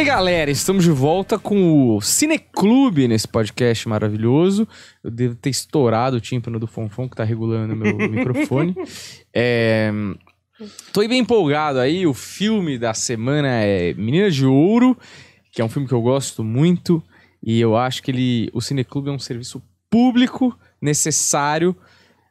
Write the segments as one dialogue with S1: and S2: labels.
S1: aí, galera, estamos de volta com o Cineclube nesse podcast maravilhoso. Eu devo ter estourado o tímpano do Fonfon, que tá regulando meu microfone. É... Tô bem empolgado aí. O filme da semana é Menina de Ouro, que é um filme que eu gosto muito. E eu acho que ele, o Cineclube é um serviço público necessário,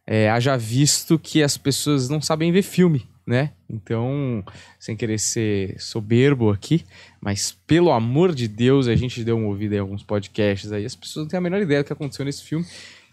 S1: é, haja visto que as pessoas não sabem ver filme né? Então, sem querer ser soberbo aqui, mas pelo amor de Deus, a gente deu um ouvido em alguns podcasts aí, as pessoas não têm a menor ideia do que aconteceu nesse filme.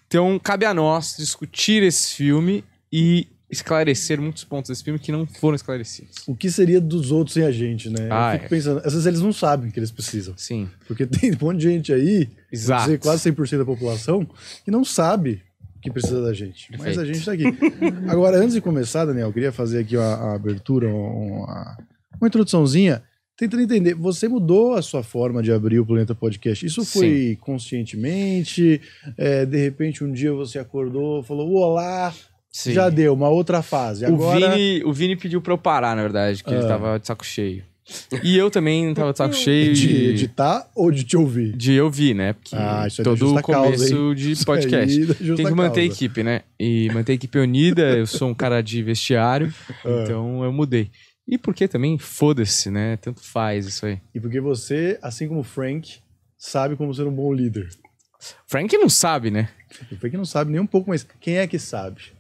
S1: Então, cabe a nós discutir esse filme e esclarecer muitos pontos desse filme que não foram esclarecidos.
S2: O que seria dos outros sem a gente, né? Ah, Eu fico é. pensando, às vezes eles não sabem que eles precisam. Sim. Porque tem um monte de gente aí, Exato. Dizer, quase 100% da população, que não sabe que precisa da gente. Perfeito. Mas a gente está aqui. Agora, antes de começar, Daniel, eu queria fazer aqui a, a abertura, uma, uma introduçãozinha tentando entender, você mudou a sua forma de abrir o Planeta Podcast. Isso foi Sim. conscientemente? É, de repente, um dia você acordou, falou: Olá! Sim. Já deu, uma outra fase. Agora... O,
S1: Vini, o Vini pediu para eu parar, na verdade, que ah. ele estava de saco cheio. E eu também tava de saco cheio. De
S2: editar ou de te
S1: ouvir? De ouvir, né? Porque ah, isso é todo o começo causa, de podcast. É Tem que manter causa. a equipe, né? E manter a equipe unida, eu sou um cara de vestiário, ah. então eu mudei. E porque também, foda-se, né? Tanto faz isso aí.
S2: E porque você, assim como o Frank, sabe como ser um bom líder. Frank não sabe, né? O Frank não sabe nem um pouco, mas quem é que sabe?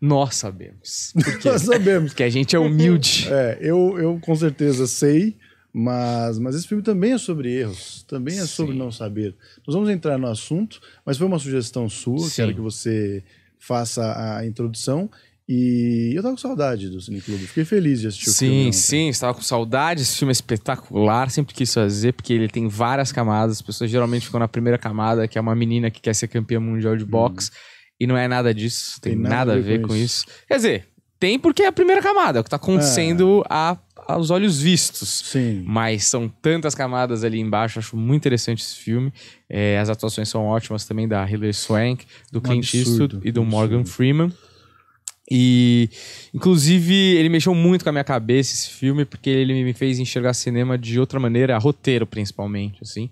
S2: Nós sabemos. Nós sabemos. que a gente é humilde. é, eu, eu com certeza sei, mas, mas esse filme também é sobre erros, também é Sim. sobre não saber. Nós vamos entrar no assunto, mas foi uma sugestão sua, Sim. quero que você faça a introdução. E eu tava com saudade do Cine Clube, fiquei feliz de assistir sim, o filme. Sim,
S1: sim, estava com saudade, esse filme é espetacular, sempre quis fazer, porque ele tem várias camadas, as pessoas geralmente ficam na primeira camada, que é uma menina que quer ser campeã mundial de uhum. boxe, hum e não é nada disso, tem, tem nada, nada, a ver com, com isso. isso. Quer dizer, tem porque é a primeira camada, é o que está é. acontecendo é. a, aos olhos vistos. Sim. Mas são tantas camadas ali embaixo, acho muito interessante esse filme. É, as atuações são ótimas também da Hilary Swank, do um Clint absurdo, Eastwood e do Morgan Freeman. E, inclusive, ele mexeu muito com a minha cabeça esse filme, porque ele me fez enxergar cinema de outra maneira, roteiro principalmente, assim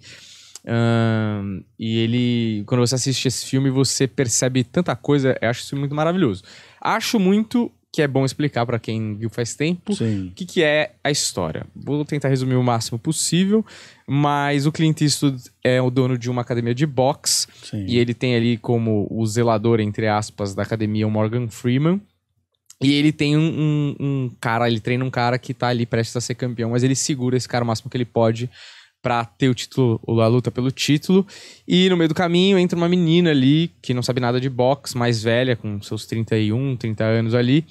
S1: e ele, quando você assiste esse filme, você percebe tanta coisa. Eu acho isso muito maravilhoso. Acho muito que é bom explicar para quem viu faz tempo o que, que é a história. Vou tentar resumir o máximo possível, mas o Clint Eastwood é o dono de uma academia de boxe Sim. e ele tem ali como o zelador, entre aspas, da academia o Morgan Freeman. E ele tem um, um, um cara, ele treina um cara que tá ali prestes a ser campeão, mas ele segura esse cara o máximo que ele pode para ter o título, a luta pelo título. E no meio do caminho entra uma menina ali que não sabe nada de boxe, mais velha, com seus 31, 30 anos ali,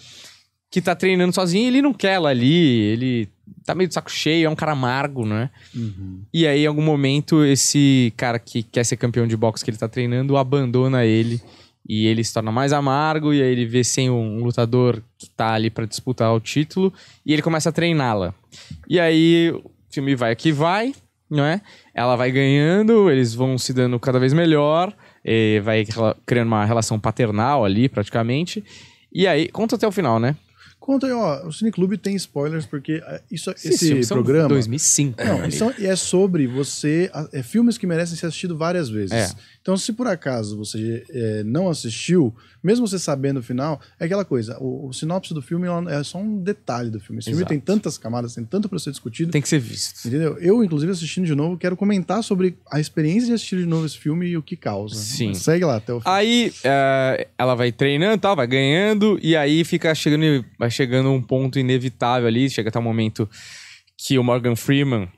S1: que tá treinando e ele não quer ela ali, ele tá meio de saco cheio, é um cara amargo, né? Uhum. E aí, em algum momento, esse cara que quer ser campeão de boxe que ele tá treinando abandona ele e ele se torna mais amargo e aí ele vê sem um, um lutador que tá ali para disputar o título e ele começa a treiná-la. E aí o filme vai que vai, não é? Ela vai ganhando, eles vão se dando cada vez melhor, vai criando uma relação paternal ali, praticamente. E aí, conta até o final, né?
S2: Conta aí, ó, o Cineclube tem spoilers, porque é, isso, Sim, esse programa... 2005. Não, é, são, é sobre você... É, filmes que merecem ser assistidos várias vezes. É. Então, se por acaso você é, não assistiu, mesmo você sabendo o final, é aquela coisa. O, o sinopse do filme é só um detalhe do filme. Esse Exato. filme tem tantas camadas, tem tanto para ser discutido. Tem que ser visto. Entendeu? Eu, inclusive, assistindo de novo, quero comentar sobre a experiência de assistir de novo esse filme e o que causa. Sim. Mas segue lá até o fim.
S1: Aí uh, ela vai treinando, tal, vai ganhando, e aí fica chegando, vai chegando um ponto inevitável ali, chega até um momento que o Morgan Freeman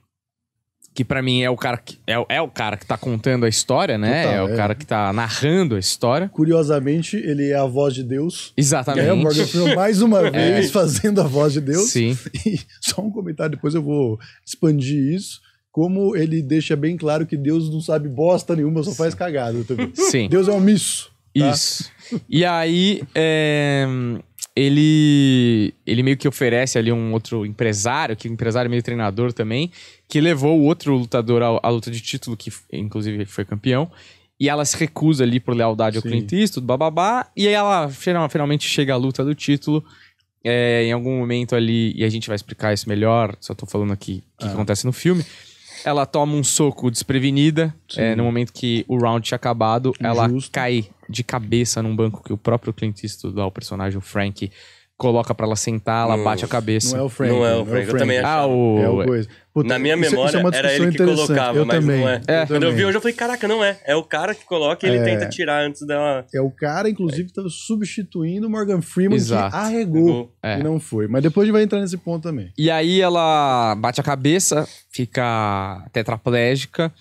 S1: que para mim é o cara que é, é, o cara que tá contando a história, né? Total, é o cara que tá narrando a história.
S2: Curiosamente, ele é a voz de Deus. Exatamente. É o Morgan Freeman mais uma é. vez fazendo a voz de Deus. Sim. E só um comentário depois eu vou expandir isso. Como ele deixa bem claro que Deus não sabe bosta nenhuma, só faz cagada também. Sim. Deus é omisso. Tá? Isso.
S1: E aí, é ele ele meio que oferece ali um outro empresário, que o empresário é meio treinador também, que levou o outro lutador à, à luta de título, que inclusive foi campeão, e ela se recusa ali por lealdade ao Sim. Clint Eastwood, bababá, e aí ela finalmente chega à luta do título, é, em algum momento ali, e a gente vai explicar isso melhor, só tô falando aqui o que, ah. que acontece no filme, ela toma um soco desprevenida, é, no momento que o round tinha acabado, Injusto. ela cai de cabeça num banco que o próprio Clint Eastwood, lá, o personagem, o Frank, coloca para ela sentar, ela bate a cabeça. Não é o Frank. Não é o é Frank, eu também ah, achava. Ah, o... É o coisa. Puta, Na minha isso, memória, é- isso é era ele que colocava, eu mas também, não é. é. Quando
S3: eu vi hoje, eu falei, caraca, não é. É o cara que coloca e ele é. tenta tirar antes dela...
S2: É o cara, inclusive, que tá estava substituindo o Morgan Freeman, Exato. que arregou e não foi. Mas depois a gente vai entrar nesse ponto também.
S1: E aí ela bate a cabeça, fica tetraplégica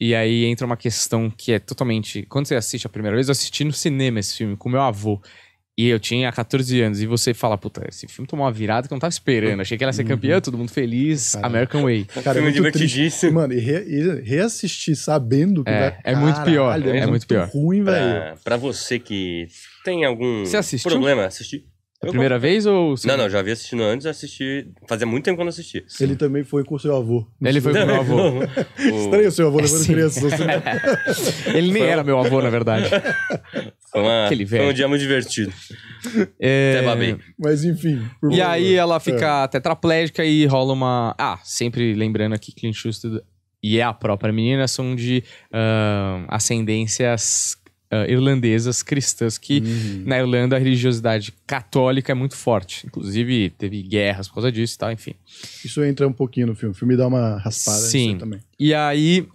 S1: e aí entra uma questão que é totalmente. Quando você assiste a primeira vez, eu assisti no cinema esse filme com meu avô. E eu tinha 14 anos, e você fala, puta, esse filme tomou uma virada que eu não tava esperando. Achei que ela ia ser uhum. campeã, todo mundo feliz, Caramba. American Way. Cara, é muito de triste.
S2: Mano, e, re, e, reassistir sabendo que é, vai... É muito Caralho, pior, é, é muito, muito pior. ruim, velho.
S3: Pra, pra, você que tem algum você problema, assistir... É a primeira gosto. vez ou... Não, não, já havia assistindo antes, assisti... Fazia muito
S2: tempo quando assisti. Ele também foi com o seu avô. Ele foi com o meu avô.
S3: Estranho o seu avô levando né? crianças. ele nem era meu avô, na verdade. Foi, uma... foi um dia muito divertido. É... Até babei.
S2: Mas enfim. E aí ela fica
S1: é. tetraplégica e rola uma... Ah, sempre lembrando aqui, Clint Schuster e é a própria menina são de uh, ascendências uh, irlandesas cristãs, que uhum. na Irlanda a religiosidade católica é muito forte. Inclusive, teve guerras por causa disso e tal, enfim.
S2: Isso entra um pouquinho no filme. O filme dá uma raspada Sim. também. E aí.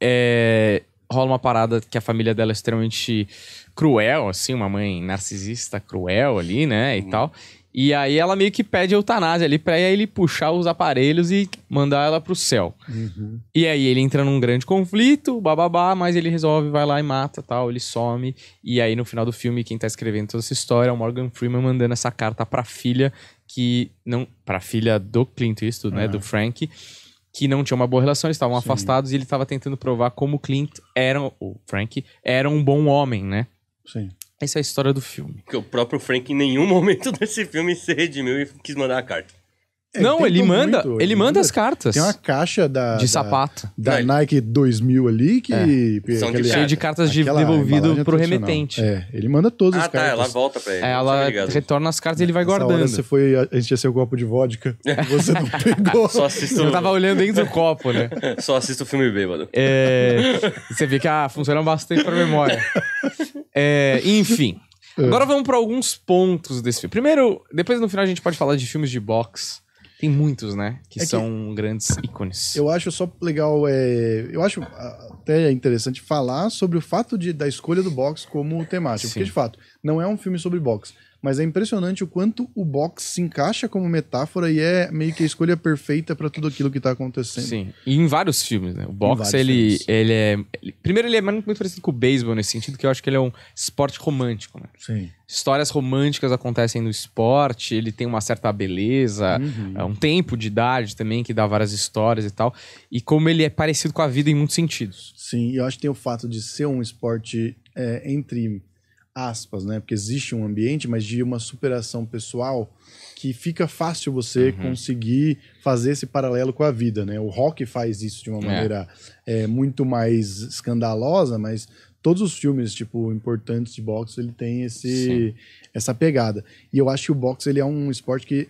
S1: É, rola uma parada que a família dela é extremamente cruel, assim, uma mãe narcisista cruel ali, né? E uhum. tal. E aí ela meio que pede eutanásia ali pra ele puxar os aparelhos e mandar ela pro céu. Uhum. E aí ele entra num grande conflito, bababá, mas ele resolve, vai lá e mata, tal, ele some. E aí no final do filme, quem tá escrevendo toda essa história é o Morgan Freeman mandando essa carta pra filha que não, pra filha do Clint Eastwood, uhum. né, do Frank, que não tinha uma boa relação, eles estavam Sim. afastados e ele estava tentando provar como o Clint era, o Frank era um bom homem, né? Sim. Essa é
S3: a história do filme. Porque o próprio Frank em nenhum momento desse filme se redimiu e quis mandar a carta. É, não, ele, manda, muito, ele, ele manda, manda né? as cartas. Tem uma
S2: caixa da de sapato da, da Nike 2000 ali que é. são de cheio de cartas de devolvido pro remetente. É, ele manda todas ah, as tá, cartas. Ah, tá, ela volta para ele. É, ela retorna as cartas e ele vai guardando. guardando. você foi ser o copo de vodka,
S1: é. você não pegou. Só assisto... Eu tava olhando dentro do
S3: copo, né? Só assisto o filme bêbado.
S1: É, você vê que ah, funciona bastante para memória. É, enfim. É. Agora vamos para alguns pontos desse filme. Primeiro, depois no final a gente pode falar de filmes de boxe. Tem muitos, né? Que é são que grandes ícones.
S2: Eu acho só legal. É, eu acho até interessante falar sobre o fato de, da escolha do boxe como temática. Sim. Porque, de fato, não é um filme sobre boxe mas é impressionante o quanto o box se encaixa como metáfora e é meio que a escolha perfeita para tudo aquilo que tá acontecendo. Sim,
S1: e em vários filmes, né? O box, ele, ele é. Ele, primeiro, ele é muito parecido com o beisebol nesse sentido, que eu acho que ele é um esporte romântico, né? Sim. Histórias românticas acontecem no esporte, ele tem uma certa beleza, uhum. é um tempo de idade também que dá várias histórias e tal. E como ele é parecido com a vida em muitos
S2: sentidos. Sim, eu acho que tem o fato de ser um esporte é, entre aspas, né? Porque existe um ambiente, mas de uma superação pessoal que fica fácil você uhum. conseguir fazer esse paralelo com a vida, né? O rock faz isso de uma é. maneira é. É, muito mais escandalosa, mas todos os filmes tipo importantes de boxe ele tem esse essa pegada. E eu acho que o boxe ele é um esporte que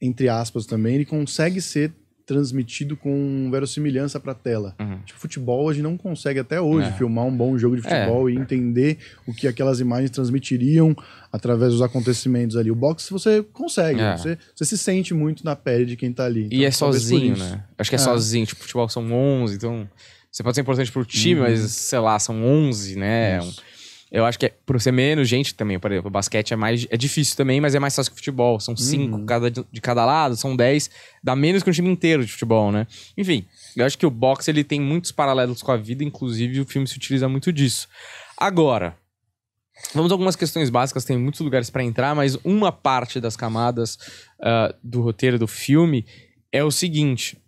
S2: entre aspas também ele consegue ser transmitido com verossimilhança para a tela. Uhum. Tipo, futebol a gente não consegue até hoje é. filmar um bom jogo de é. futebol é. e entender o que aquelas imagens transmitiriam através dos acontecimentos ali. O boxe você consegue, é. você, você, se sente muito na pele de quem está ali. Então, e é então, sozinho, né? Acho que é, é, sozinho.
S1: Tipo, futebol são 11, então você pode ser importante para o time, uhum. mas sei lá, são 11, né? Isso eu acho que é, por ser menos gente também, por exemplo, o basquete é mais é difícil também, mas é mais fácil que o futebol. São uhum. cinco uhum. cada, de cada lado, são dez. Dá menos que um time inteiro de futebol, né? Enfim, eu acho que o boxe ele tem muitos paralelos com a vida, inclusive o filme se utiliza muito disso. Agora, vamos a algumas questões básicas, tem muitos lugares para entrar, mas uma parte das camadas uh, do roteiro do filme é o seguinte.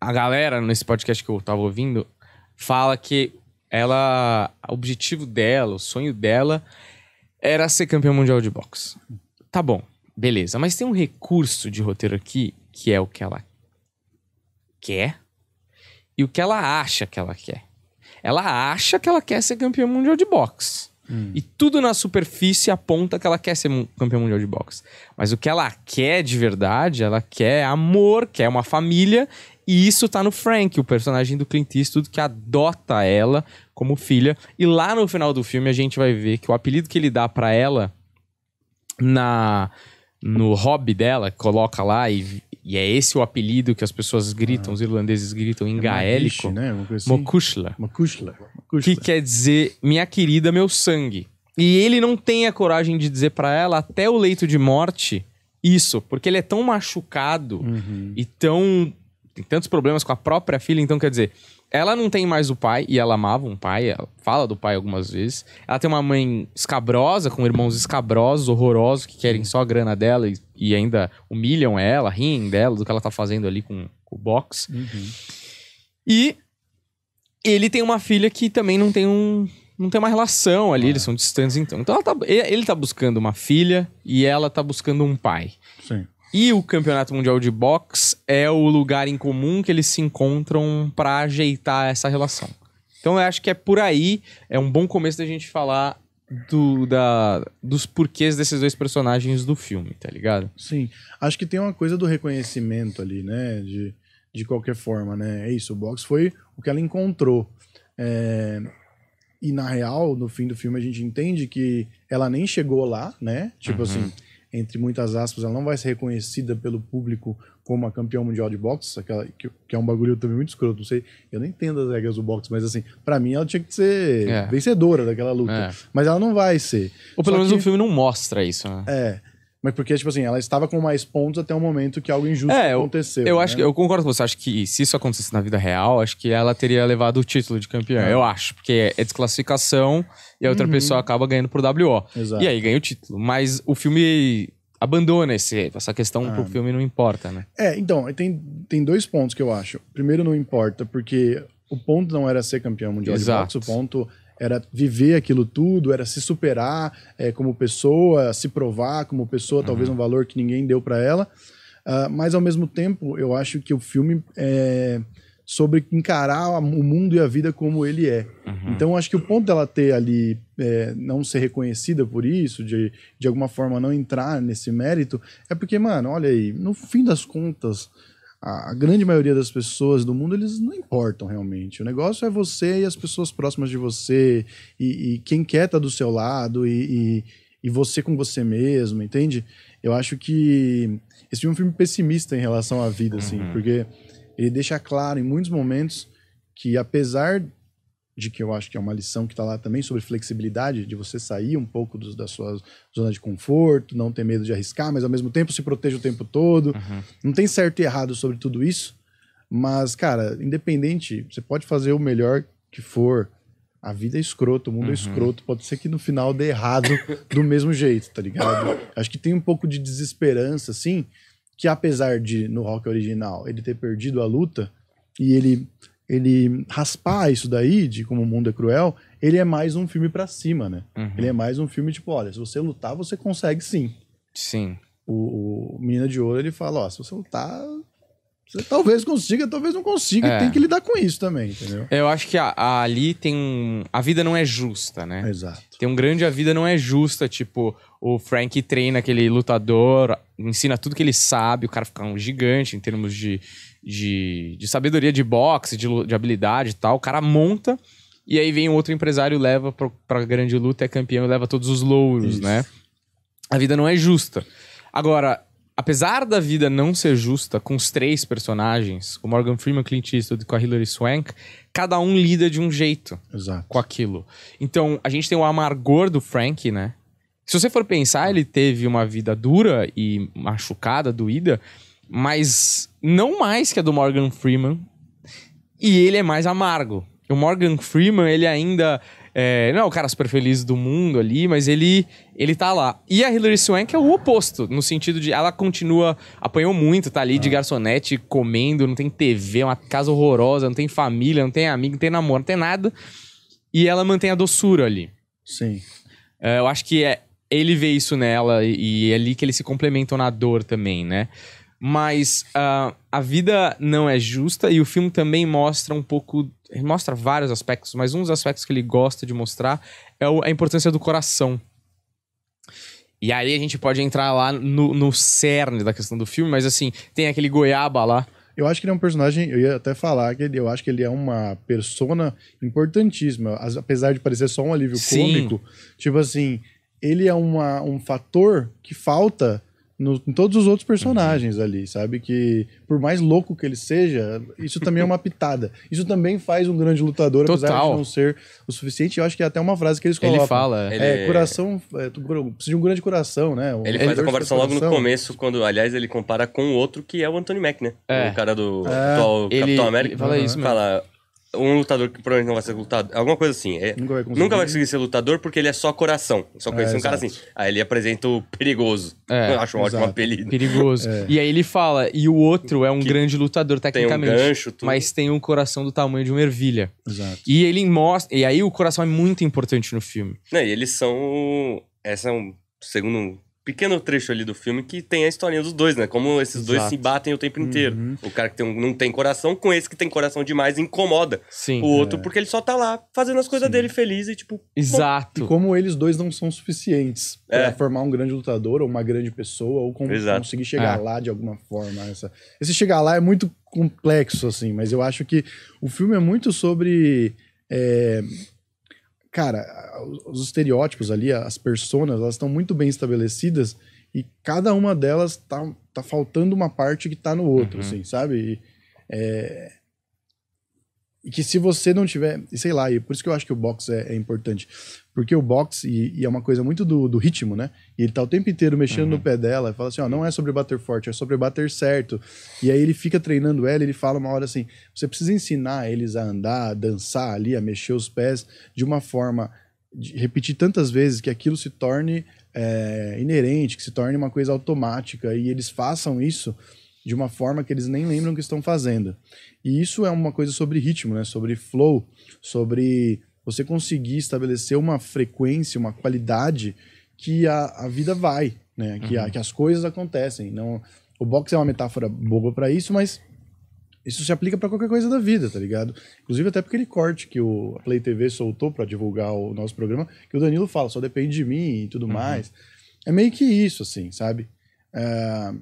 S1: A galera nesse podcast que eu tava ouvindo fala que ela, o objetivo dela, o sonho dela era ser campeã mundial de boxe. Tá bom, beleza. Mas tem um recurso de roteiro aqui que é o que ela quer e o que ela acha que ela quer. Ela acha que ela quer ser campeã mundial de boxe. Hum. E tudo na superfície aponta que ela quer ser campeã mundial de boxe. Mas o que ela quer de verdade, ela quer amor, quer uma família e isso tá no Frank, o personagem do Clint Eastwood que adota ela como filha. E lá no final do filme a gente vai ver que o apelido que ele dá para ela na no hobby dela, coloca lá e, e é esse o apelido que as pessoas gritam, ah. os irlandeses gritam em é gaélico. Né?
S2: Assim. Mokushla. Mokushla. Que quer
S1: dizer minha querida, meu sangue. E ele não tem a coragem de dizer para ela até o leito de morte isso, porque ele é tão machucado uhum. e tão tem tantos problemas com a própria filha, então quer dizer, ela não tem mais o pai, e ela amava um pai, ela fala do pai algumas vezes. Ela tem uma mãe escabrosa, com irmãos escabrosos, horrorosos, que querem só a grana dela e, e ainda humilham ela, riem dela, do que ela tá fazendo ali com, com o box. Uhum. E ele tem uma filha que também não tem um. Não tem uma relação ali, ah. eles são distantes então. Então tá, ele tá buscando uma filha e ela tá buscando um pai. Sim. E o Campeonato Mundial de Box é o lugar em comum que eles se encontram para ajeitar essa relação. Então eu acho que é por aí, é um bom começo da gente falar do, da, dos porquês desses dois personagens do filme, tá ligado?
S2: Sim. Acho que tem uma coisa do reconhecimento ali, né? De, de qualquer forma, né? É isso, o box foi o que ela encontrou. É... E na real, no fim do filme, a gente entende que ela nem chegou lá, né? Tipo uhum. assim, entre muitas aspas, ela não vai ser reconhecida pelo público como a campeã mundial de boxe, aquela, que, que é um bagulho também muito escroto, não sei, eu não entendo as regras do boxe, mas assim, para mim ela tinha que ser é. vencedora daquela luta, é. mas ela não vai ser. Ou pelo Só menos que, o filme
S1: não mostra isso, né?
S2: É, mas porque, tipo assim, ela estava com mais pontos até o momento que algo injusto é, aconteceu. Eu, né? acho que, eu
S1: concordo com você. Acho que se isso acontecesse na vida real, acho que ela teria levado o título de campeã. É. Eu acho. Porque é desclassificação e a outra uhum. pessoa acaba ganhando por WO. Exato. E aí ganha o título. Mas o filme abandona esse, essa questão ah, pro filme não importa, né?
S2: É, então, tem, tem dois pontos que eu acho. Primeiro, não importa, porque o ponto não era ser campeão mundial Exato. de boxe, o ponto era viver aquilo tudo, era se superar é, como pessoa, se provar como pessoa, uhum. talvez um valor que ninguém deu para ela. Uh, mas ao mesmo tempo, eu acho que o filme é sobre encarar o mundo e a vida como ele é. Uhum. Então, acho que o ponto dela ter ali, é, não ser reconhecida por isso, de, de alguma forma não entrar nesse mérito, é porque, mano, olha aí, no fim das contas, a, grande maioria das pessoas do mundo, eles não importam realmente. O negócio é você e as pessoas próximas de você, e, e quem quer tá do seu lado, e, e, e, você com você mesmo, entende? Eu acho que esse filme é um filme pessimista em relação à vida, assim, uhum. porque ele deixa claro em muitos momentos que apesar de que eu acho que é uma lição que está lá também sobre flexibilidade, de você sair um pouco dos, da sua zona de conforto, não ter medo de arriscar, mas ao mesmo tempo se proteja o tempo todo. Uhum. Não tem certo e errado sobre tudo isso, mas, cara, independente, você pode fazer o melhor que for. A vida é escrota, o mundo é uhum. é escroto. Pode ser que no final dê errado do mesmo jeito, tá ligado? Acho que tem um pouco de desesperança, assim, que apesar de, no rock original, ele ter perdido a luta e ele ele raspar isso daí, de como o mundo é cruel, ele é mais um filme para cima, né? Uhum. Ele é mais um filme tipo, olha, se você lutar, você consegue sim. Sim. O, o Menina de Ouro, ele fala, ó, se você lutar, você talvez consiga, talvez não consiga, é. tem que lidar com isso também, entendeu?
S1: Eu acho que a, a, ali tem um. A vida não é justa, né? Exato. Tem um grande A Vida Não É Justa, tipo, o Frank treina aquele lutador, ensina tudo que ele sabe, o cara fica um gigante em termos de, de, de sabedoria de boxe, de, de habilidade e tal. O cara monta. E aí vem outro empresário, leva pra, pra grande luta, é campeão e leva todos os louros, Isso. né? A vida não é justa. Agora, apesar da vida não ser justa com os três personagens, o Morgan Freeman, Clint Eastwood com a Hilary Swank, cada um lida de um jeito Exato. com aquilo. Então, a gente tem o amargor do Frank, né? Se você for pensar, ele teve uma vida dura e machucada, doída, mas não mais que a do Morgan Freeman. E ele é mais amargo. O Morgan Freeman, ele ainda. É, não é o cara super feliz do mundo ali, mas ele ele tá lá. E a Hilary Swank é o oposto, no sentido de ela continua, apanhou muito, tá ali ah. de garçonete, comendo, não tem TV, é uma casa horrorosa, não tem família, não tem amigo, não tem namoro, não tem nada. E ela mantém a doçura ali. Sim. É, eu acho que é, ele vê isso nela e, e é ali que eles se complementam na dor também, né? Mas uh, a vida não é justa e o filme também mostra um pouco. Mostra vários aspectos, mas um dos aspectos que ele gosta de mostrar é a importância do coração. E aí a gente pode entrar lá no, no cerne da questão do filme, mas assim, tem aquele goiaba lá.
S2: Eu acho que ele é um personagem, eu ia até falar que ele, eu acho que ele é uma persona importantíssima, apesar de parecer só um alívio Sim. cômico. Tipo assim, ele é uma, um fator que falta no, em todos os outros personagens ali, sabe? Que por mais louco que ele seja, isso também é uma pitada. Isso também faz um grande lutador, Total. apesar de não ser o suficiente. Eu acho que é até uma frase que eles colocam. Ele fala. É, ele... É, coração. É, tu precisa de um grande coração, né? Um ele faz a conversa logo no começo,
S3: quando, aliás, ele compara com o outro que é o Anthony Mack, né? É. O cara do é. Capitão, ele, Capitão América. Ele fala uhum. isso, mesmo. Fala um lutador que provavelmente não vai ser lutador, alguma coisa assim. É, nunca, vai nunca, vai conseguir ser lutador porque ele é só coração. Só conhece é, um cara assim. Aí ele apresenta o perigoso. É, eu acho um exato. ótimo apelido. Perigoso. É.
S1: E aí ele fala, e o outro é um que grande lutador tecnicamente, tem um gancho, tudo. mas tem um coração do tamanho de uma ervilha. Exato. E ele mostra, e aí o coração é muito importante no filme.
S3: Não, e eles são essa é um segundo pequeno trecho ali do filme que tem a historinha dos dois, né? Como esses Exato. dois se batem o tempo inteiro. Uhum. O cara que tem um, não tem coração com esse que tem coração demais incomoda Sim, o outro é. porque ele só tá
S2: lá fazendo as coisas Sim. dele feliz e tipo... Exato. E como eles dois não são suficientes é. pra formar um grande lutador ou uma grande pessoa ou como conseguir chegar é. lá de alguma forma. Essa... Esse chegar lá é muito complexo, assim, mas eu acho que o filme é muito sobre... É, cara, os estereótipos ali, as personas, elas estão muito bem estabelecidas e cada uma delas tá, tá faltando uma parte que tá no outro, uhum. assim, sabe? E, é... e, que se você não tiver, sei lá, e por isso que eu acho que o box é, é importante. Porque o boxe, e, e é uma coisa muito do, do, ritmo, né? E ele tá o tempo inteiro mexendo uhum. no pé dela, fala assim, ó, não é sobre bater forte, é sobre bater certo. E aí ele fica treinando ela, ele fala uma hora assim, você precisa ensinar eles a andar, a dançar ali, a mexer os pés de uma forma, de repetir tantas vezes que aquilo se torne é, inerente, que se torne uma coisa automática e eles façam isso de uma forma que eles nem lembram que estão fazendo. E isso é uma coisa sobre ritmo, né? Sobre flow, sobre você conseguir estabelecer uma frequência, uma qualidade que a, a vida vai, né? Que, uhum. a, que as coisas acontecem. Não, o boxe é uma metáfora boba para isso, mas isso se aplica para qualquer coisa da vida, tá ligado? Inclusive até porque ele corte que o Play TV soltou para divulgar o nosso programa, que o Danilo fala, só depende de mim e tudo uhum. mais. É meio que isso, assim, sabe? É...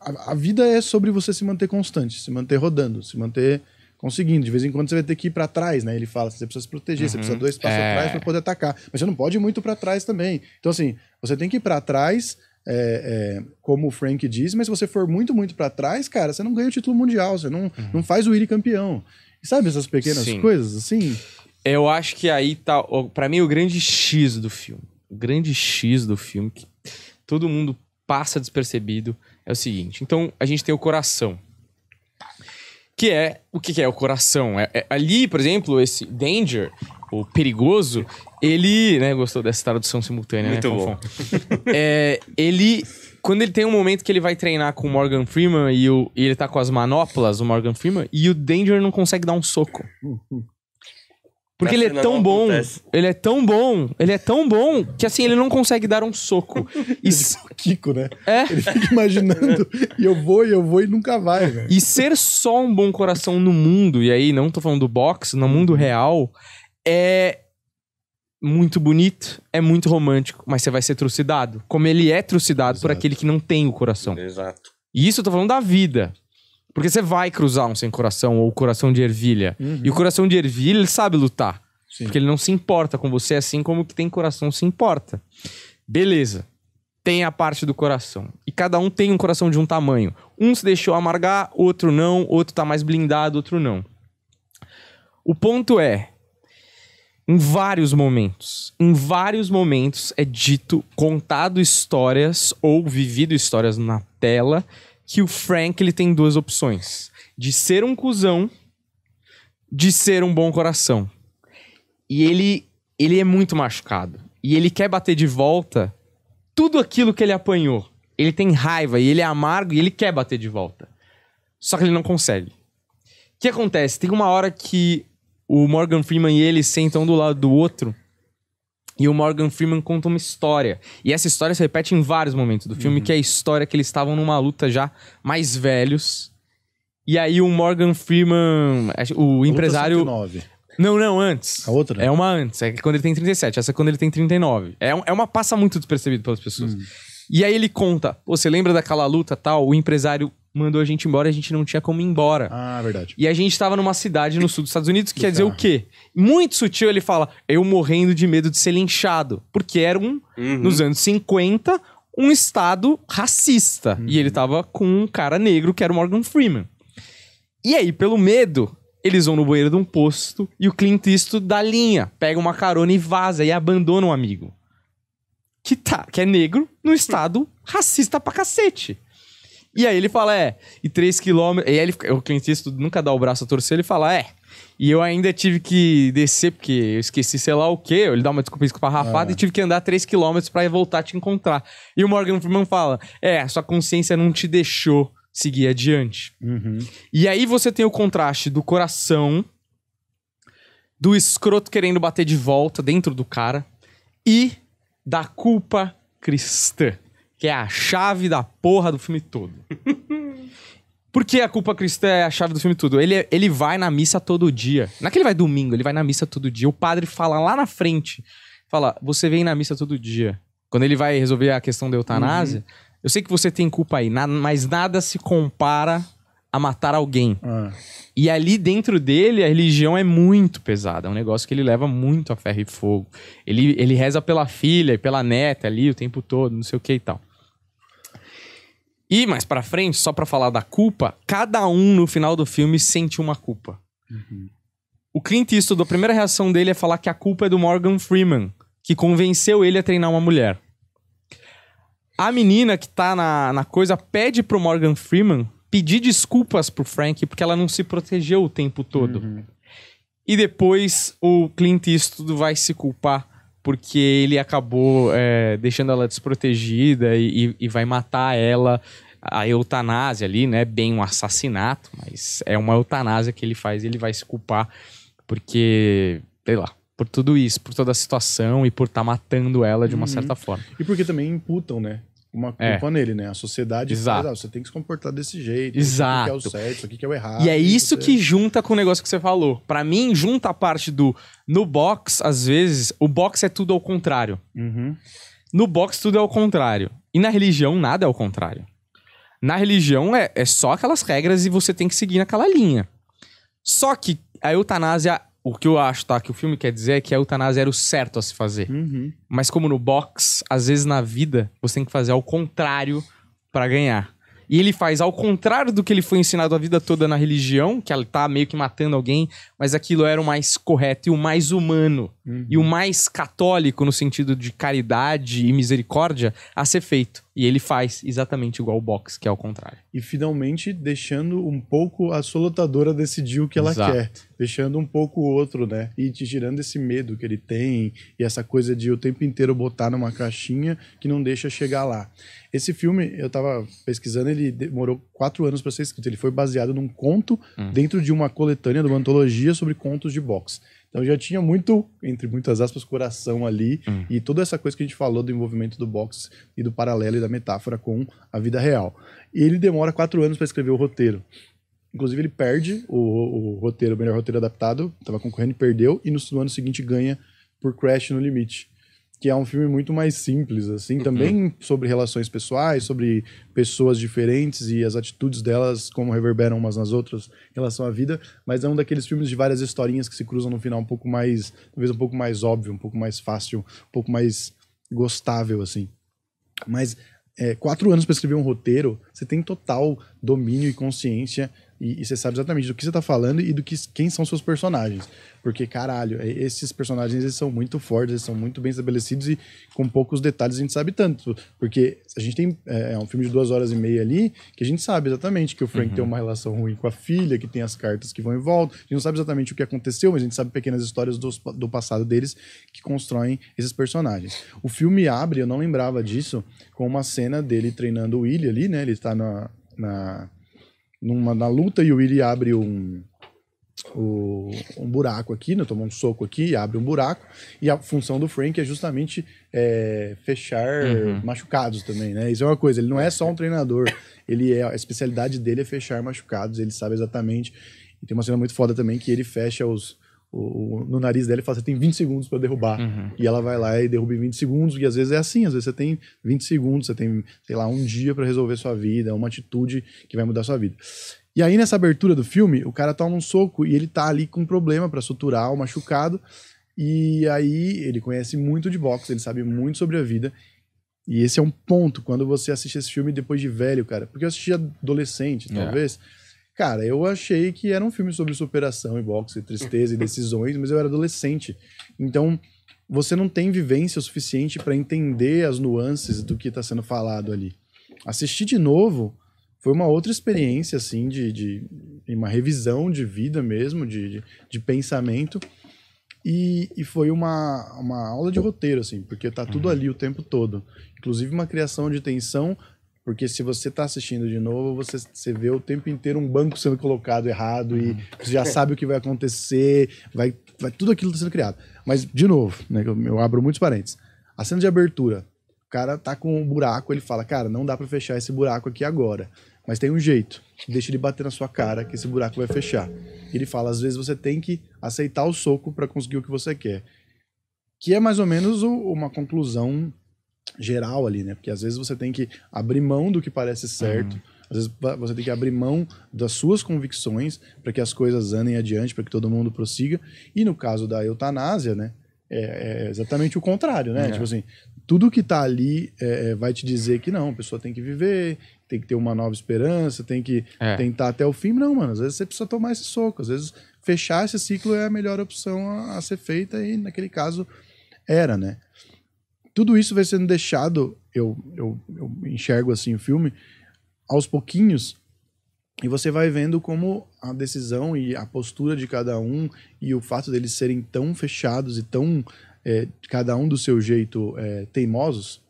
S2: A, a vida é sobre você se manter constante, se manter rodando, se manter conseguindo. De vez em quando você vai ter que ir para trás, né? Ele fala, você precisa se proteger, uhum. você precisa uhum. dois passos é... atrás para poder atacar. Mas você não pode ir muito para trás também. Então, assim, você tem que ir para trás, é, é, como o Frank diz, mas se você for muito, muito para trás, cara, você não ganha o título mundial, você não, uhum. não faz o Willi campeão. E sabe essas pequenas Sim. coisas, assim?
S1: Eu acho que aí tá, para mim, o grande X do filme. O grande X do filme, que todo mundo passa despercebido, é o seguinte. Então, a gente tem o coração, que é o que, é o coração. É, é, ali, por exemplo, esse danger, o perigoso, ele, né, gostou dessa tradução simultânea, né, Muito né, bom. é, ele quando ele tem um momento que ele vai treinar com o Morgan Freeman e, o, e ele tá com as manoplas, o Morgan Freeman, e o Danger não consegue dar um soco.
S2: Uhum. Porque ele é tão bom, acontece.
S1: ele é tão bom, ele é tão bom que assim ele não consegue dar um soco. E o Kiko, né? É. Ele fica imaginando
S2: e eu vou e eu vou e nunca vai, velho.
S1: E ser só um bom coração no mundo, e aí não tô falando do boxe, no mundo real, é muito bonito, é muito romântico, mas você vai ser trucidado, como ele é trucidado Exato. por aquele que não tem o coração. Exato. E isso eu tô falando da vida. Porque você vai cruzar um sem coração ou coração de ervilha. Uhum. E o coração de ervilha, ele sabe lutar. Sim. Porque ele não se importa com você assim como que tem coração se importa. Beleza. Tem a parte do coração. E cada um tem um coração de um tamanho. Um se deixou amargar, outro não, outro tá mais blindado, outro não. O ponto é, em vários momentos, em vários momentos é dito, contado histórias ou vivido histórias na tela que o Frank ele tem duas opções: de ser um cuzão, de ser um bom coração. E ele ele é muito machucado e ele quer bater de volta tudo aquilo que ele apanhou. Ele tem raiva e ele é amargo e ele quer bater de volta. Só que ele não consegue. O que acontece? Tem uma hora que o Morgan Freeman e ele sentam do lado do outro e o Morgan Freeman conta uma história. E essa história se repete em vários momentos do filme, uhum. que é a história que eles estavam numa luta já mais velhos. E aí o Morgan Freeman, o a empresário. Luta 109. Não, não, antes. A outra? É uma antes. É quando ele tem 37. Essa é quando ele tem 39. É, é uma passa muito despercebida pelas pessoas. Uhum. E aí ele conta: Pô, você lembra daquela luta tal? O empresário mandou a gente embora, a gente não tinha como ir embora. Ah, verdade. E a gente estava numa cidade no sul dos Estados Unidos, que quer dizer o quê? Muito sutil ele fala, eu morrendo de medo de ser linchado. Porque era um, uhum. nos anos 50, um estado racista. Uhum. E ele tava com um cara negro, que era o Morgan Freeman. E aí, pelo medo, eles vão no banheiro de um posto e o Clint Eastwood dá linha, pega uma carona e vaza e abandona um amigo. Que, tá, que é negro num estado racista pra cacete. E aí ele fala, é, e 3 quilômetros... E aí ele, o Clint nunca dá o braço a torcer, ele fala, é, e eu ainda tive que descer, porque eu esqueci sei lá o quê, ele dá uma desculpa esfarrapada, é. e tive que andar 3 quilômetros para voltar a te encontrar. E o Morgan Freeman fala, é, sua consciência não te deixou seguir adiante. Uhum. E aí você tem o contraste do coração, do escroto querendo bater de volta dentro do cara, e da culpa cristã que é a chave da porra do filme todo. Por que a culpa cristã é a chave do filme todo. Ele, é, ele vai na missa todo dia. Não é que ele vai domingo, ele vai na missa todo dia. O padre fala lá na frente, fala, você vem na missa todo dia. Quando ele vai resolver a questão da eutanásia, uhum. eu sei que você tem culpa aí, mas nada se compara a matar alguém. Uhum. E ali dentro dele, a religião é muito pesada. É um negócio que ele leva muito a ferro e fogo. Ele, ele reza pela filha e pela neta ali o tempo todo, não sei o que e tal. E mais para frente, só para falar da culpa, cada um no final do filme sente uma culpa. Uhum. O Clint Eastwood, a primeira reação dele é falar que a culpa é do Morgan Freeman, que convenceu ele a treinar uma mulher. A menina que tá na, na coisa pede pro Morgan Freeman pedir desculpas pro Frank porque ela não se protegeu o tempo todo. Uhum. E depois o Clint Eastwood vai se culpar porque ele acabou é, deixando ela desprotegida e, e, vai matar ela. A eutanásia ali, né? Bem um assassinato, mas é uma eutanásia que ele faz. Ele vai se culpar porque, sei lá, por tudo isso, por toda a situação e por estar tá matando ela de uma uhum. certa forma.
S2: E porque também imputam, né? uma é. culpa é. nele, né? A sociedade Exato. Faz, ah, você tem que se comportar desse jeito. Exato. Isso aqui que é o certo, isso aqui que é o errado. E é isso que
S1: junta com o negócio que você falou. Para mim, junta a parte do... No box, às vezes, o box é tudo ao contrário. Uhum. No box, tudo é ao contrário. E na religião, nada é ao contrário. Na religião, é, é só aquelas regras e você tem que seguir naquela linha. Só que a eutanásia o que eu acho, tá? Que o filme quer dizer é que a eutanásia era o certo a se fazer. Uhum. Mas como no box, às vezes na vida, você tem que fazer ao contrário para ganhar. E ele faz ao contrário do que ele foi ensinado a vida toda na religião, que ela tá meio que matando alguém, mas aquilo era o mais correto e o mais humano. Uhum. E o mais católico no sentido de caridade e misericórdia a ser feito. E ele faz exatamente igual o box, que é o
S2: contrário. E finalmente deixando um pouco a sua lotadora decidir o que ela Exato. quer. Deixando um pouco o outro, né? E te tirando esse medo que ele tem e essa coisa de o tempo inteiro botar numa caixinha que não deixa chegar lá. Esse filme, eu tava pesquisando, ele demorou quatro anos para ser escrito. Ele foi baseado num conto hum. dentro de uma coletânea, de uma antologia sobre contos de boxe. Então já tinha muito, entre muitas aspas, coração ali hum. e toda essa coisa que a gente falou do envolvimento do boxe e do paralelo e da metáfora com a vida real. E ele demora quatro anos para escrever o roteiro. Inclusive, ele perde o, o, o roteiro, o melhor roteiro adaptado, estava concorrendo e perdeu, e no, no ano seguinte ganha por Crash no Limite que é um filme muito mais simples, assim, uhum. também sobre relações pessoais, sobre pessoas diferentes e as atitudes delas, como reverberam umas nas outras em relação à vida, mas é um daqueles filmes de várias historinhas que se cruzam no final um pouco mais, talvez um pouco mais óbvio, um pouco mais fácil, um pouco mais gostável, assim. Mas é, quatro anos para escrever um roteiro, você tem total domínio e consciência e, e, você sabe exatamente do que você tá falando e do que quem são seus personagens. Porque, caralho, é, esses personagens eles são muito fortes, eles são muito bem estabelecidos e com poucos detalhes a gente sabe tanto. Porque a gente tem é, é um filme de duas horas e meia ali que a gente sabe exatamente que o Frank uhum. tem uma relação ruim com a filha, que tem as cartas que vão em volta. A gente não sabe exatamente o que aconteceu, mas a gente sabe pequenas histórias do, do passado deles que constroem esses personagens. O filme abre, eu não lembrava disso, com uma cena dele treinando o Willie ali, né? Ele tá na, na numa, na luta e o Willie abre um, o, um buraco aqui, né? Toma um soco aqui, abre um buraco. E a função do Frank é justamente é, fechar uhum. machucados também, né? Isso é uma coisa, ele não é só um treinador. Ele é, a especialidade dele é fechar machucados, ele sabe exatamente. E tem uma cena muito foda também que ele fecha os, o, o, no nariz dela e fala: você tem 20 segundos para derrubar. Uhum. E ela vai lá e derruba em 20 segundos, e às vezes é assim, às vezes você tem 20 segundos, você tem, sei lá, um dia para resolver sua vida, uma atitude que vai mudar sua vida. E aí, nessa abertura do filme, o cara toma um soco e ele tá ali com um problema para suturar, o machucado. E aí, ele conhece muito de boxe, ele sabe muito sobre a vida. E esse é um ponto quando você assiste esse filme depois de velho, cara. Porque eu assisti adolescente, é. talvez. Cara, eu achei que era um filme sobre superação e boxe, tristeza e decisões, mas eu era adolescente. Então, você não tem vivência o suficiente para entender as nuances do que está sendo falado ali. Assistir de novo foi uma outra experiência, assim, de, de uma revisão de vida mesmo, de, de, de pensamento. E, e, foi uma, uma aula de roteiro, assim, porque tá tudo uhum. ali o tempo todo. Inclusive uma criação de tensão porque se você está assistindo de novo, você, você vê o tempo inteiro um banco sendo colocado errado uhum. e você já sabe o que vai acontecer, vai, vai tudo aquilo tá sendo criado. Mas, de novo, né, eu, eu abro muitos parênteses. A cena de abertura, o cara tá com um buraco, ele fala, cara, não dá para fechar esse buraco aqui agora. Mas tem um jeito, deixa ele bater na sua cara que esse buraco vai fechar. Ele fala, às vezes você tem que aceitar o soco para conseguir o que você quer. Que é mais ou menos o, uma conclusão geral ali, né? Porque às vezes você tem que abrir mão do que parece certo. Uhum. Às vezes você tem que abrir mão das suas convicções para que as coisas andem adiante, para que todo mundo prossiga. E no caso da eutanásia, né? É, é exatamente o contrário, né? É. Tipo assim, tudo que está ali é, é, vai te dizer que não, a pessoa tem que viver, tem que ter uma nova esperança, tem que é. tentar até o fim. Não, mano, às vezes você precisa tomar esse soco, às vezes fechar esse ciclo é a melhor opção a, a ser feita e naquele caso era, né? tudo isso vai sendo deixado, eu, eu, eu enxergo assim o filme, aos pouquinhos, e você vai vendo como a decisão e a postura de cada um e o fato deles serem tão fechados e tão, é, cada um do seu jeito, é, teimosos.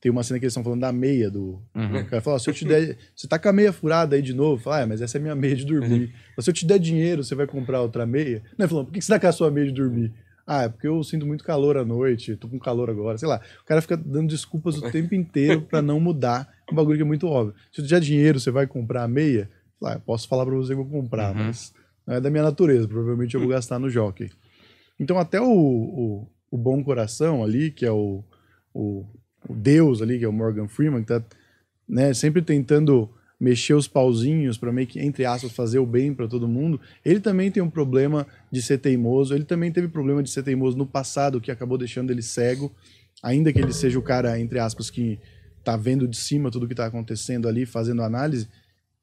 S2: Tem uma cena que eles estão falando da meia do. Uhum. O né, cara fala: se eu te der. Você tá com a meia furada aí de novo? Fala, ah, mas essa é minha meia de dormir. Uhum. Se eu te der dinheiro, você vai comprar outra meia? Não, ele falou: por que você tá com a sua meia de dormir? Ah, é porque eu sinto muito calor à noite, tô com calor agora, sei lá. O cara fica dando desculpas o tempo inteiro para não mudar um bagulho que é muito óbvio. Se tiver dinheiro, você vai comprar a meia, lá, ah, eu posso falar para você que vou comprar, uhum. mas não é da minha natureza, provavelmente eu vou hum. gastar no jockey. Então até o, o, o bom coração ali, que é o, o, o, Deus ali, que é o Morgan Freeman, que tá né, sempre tentando mexer os pauzinhos para meio que, entre aspas, fazer o bem para todo mundo, ele também tem um problema de ser teimoso, ele também teve problema de ser teimoso no passado, que acabou deixando ele cego, ainda que ele seja o cara, entre aspas, que tá vendo de cima tudo que tá acontecendo ali, fazendo análise,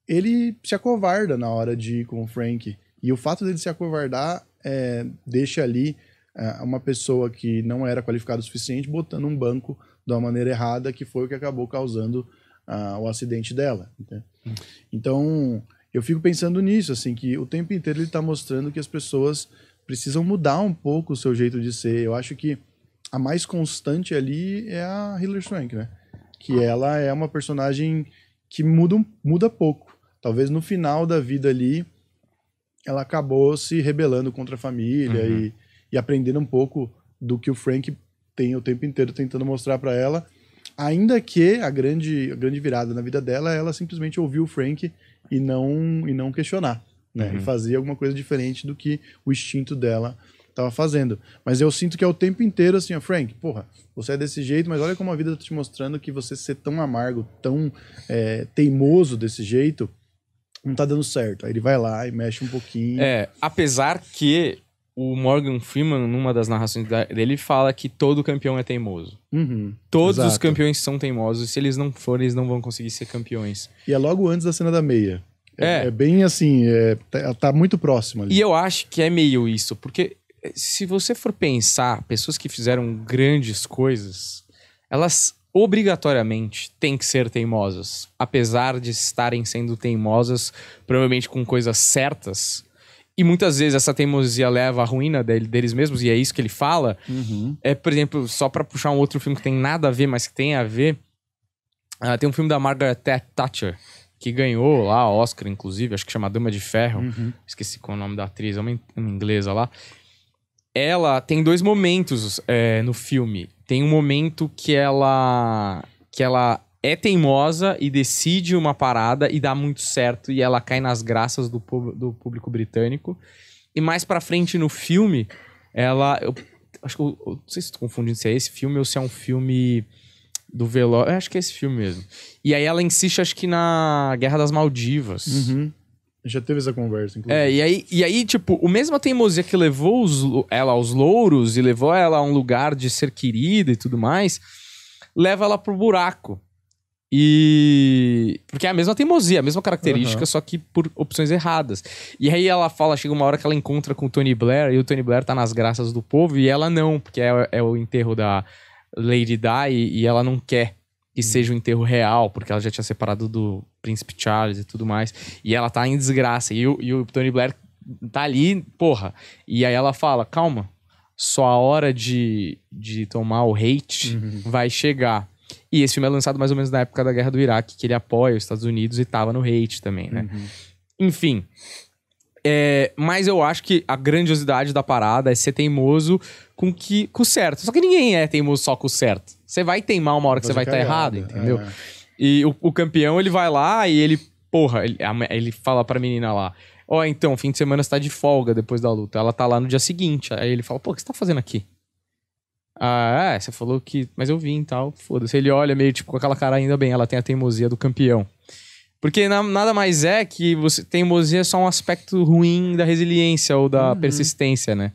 S2: ele se acovarda na hora de ir com o Frank. E o fato dele se acovardar é, deixa ali é, uma pessoa que não era qualificada o suficiente botando um banco de uma maneira errada, que foi o que acabou causando a, o acidente dela. Então, eu fico pensando nisso, assim, que o tempo inteiro ele está mostrando que as pessoas precisam mudar um pouco o seu jeito de ser. Eu acho que a mais constante ali é a Hilary Swank, né? Que ela é uma personagem que muda, muda pouco. Talvez no final da vida ali, ela acabou se rebelando contra a família uhum. e, e aprendendo um pouco do que o Frank tem o tempo inteiro tentando mostrar para ela Ainda que a grande, a grande virada na vida dela, é ela simplesmente ouviu o Frank e não, e não questionar, né? Uhum. E fazer alguma coisa diferente do que o instinto dela estava fazendo. Mas eu sinto que é o tempo inteiro assim, ó, Frank, porra, você é desse jeito, mas olha como a vida tá te mostrando que você ser tão amargo, tão é, teimoso desse jeito, não tá dando certo. Aí ele vai lá e mexe um pouquinho. É,
S1: apesar que o Morgan Freeman, numa das narrações dele, fala que todo campeão é teimoso. Uhum, Todos exato. os campeões são teimosos. Se eles não forem, eles não vão conseguir ser campeões.
S2: E é logo antes da cena da meia. É, é, é bem assim, é, tá, tá muito próximo ali.
S1: E eu acho que é meio isso, porque eh, se você for pensar, pessoas que fizeram grandes coisas, elas obrigatoriamente têm que ser teimosas, apesar de estarem sendo teimosas, provavelmente com coisas certas e muitas vezes essa teimosia leva à ruína dele, deles mesmos, e é isso que ele fala. Uhum. É, por exemplo, só para puxar um outro filme que tem nada a ver, mas que tem a ver. Uh, tem um filme da Margaret Thatcher, que ganhou lá Oscar, inclusive, acho que chama Dama de Ferro. Uhum. Esqueci qual é o nome da atriz, é uma, uma inglesa lá. Ela tem dois momentos é, no filme. Tem um momento que ela. que ela é teimosa e decide uma parada e dá muito certo e ela cai nas graças do, do público britânico. E mais pra frente no filme, ela. Eu, acho que eu, eu não sei se tô confundindo se é esse filme ou se é um filme do eu acho que é esse filme mesmo. E aí ela insiste, acho que na Guerra
S2: das Maldivas. Uhum. Já teve essa conversa, inclusive.
S1: É, e aí, e aí tipo, o mesmo teimosia que levou os, ela aos louros e levou ela a um lugar de ser querida e tudo mais, leva ela pro buraco. E. Porque é a mesma teimosia, a mesma característica, uhum. só que por opções erradas. E aí ela fala, chega uma hora que ela encontra com o Tony Blair, e o Tony Blair tá nas graças do povo, e ela não, porque é, é o enterro da Lady Di, e, ela não quer que hum. seja um enterro real, porque ela já tinha separado do príncipe Charles e tudo mais. E ela tá em desgraça. E o, e o Tony Blair tá ali, porra. E aí ela fala: calma, só a hora de, de tomar o hate uhum. vai chegar. E esse filme é lançado mais ou menos na época da Guerra do Iraque, que ele apoia os Estados Unidos e tava no hate também, né? Uhum. Enfim. É, mas eu acho que a grandiosidade da parada é ser teimoso com que com o certo. Só que ninguém é teimoso só com o certo. Você vai teimar uma hora que você vai estar tá errado, é. entendeu? É. E o, o, campeão, ele vai lá e ele, porra, ele, ele fala pra menina lá: Ó, oh, então, fim de semana você tá de folga depois da luta. Ela tá lá no dia seguinte. Aí ele fala: pô, o que você tá fazendo aqui? Ah, é, você falou que. Mas eu vim e tal. Foda-se. Ele olha meio tipo com aquela cara ainda bem, ela tem a teimosia do campeão. Porque na, nada mais é que você teimosia é só um aspecto ruim da resiliência ou da uhum. persistência, né?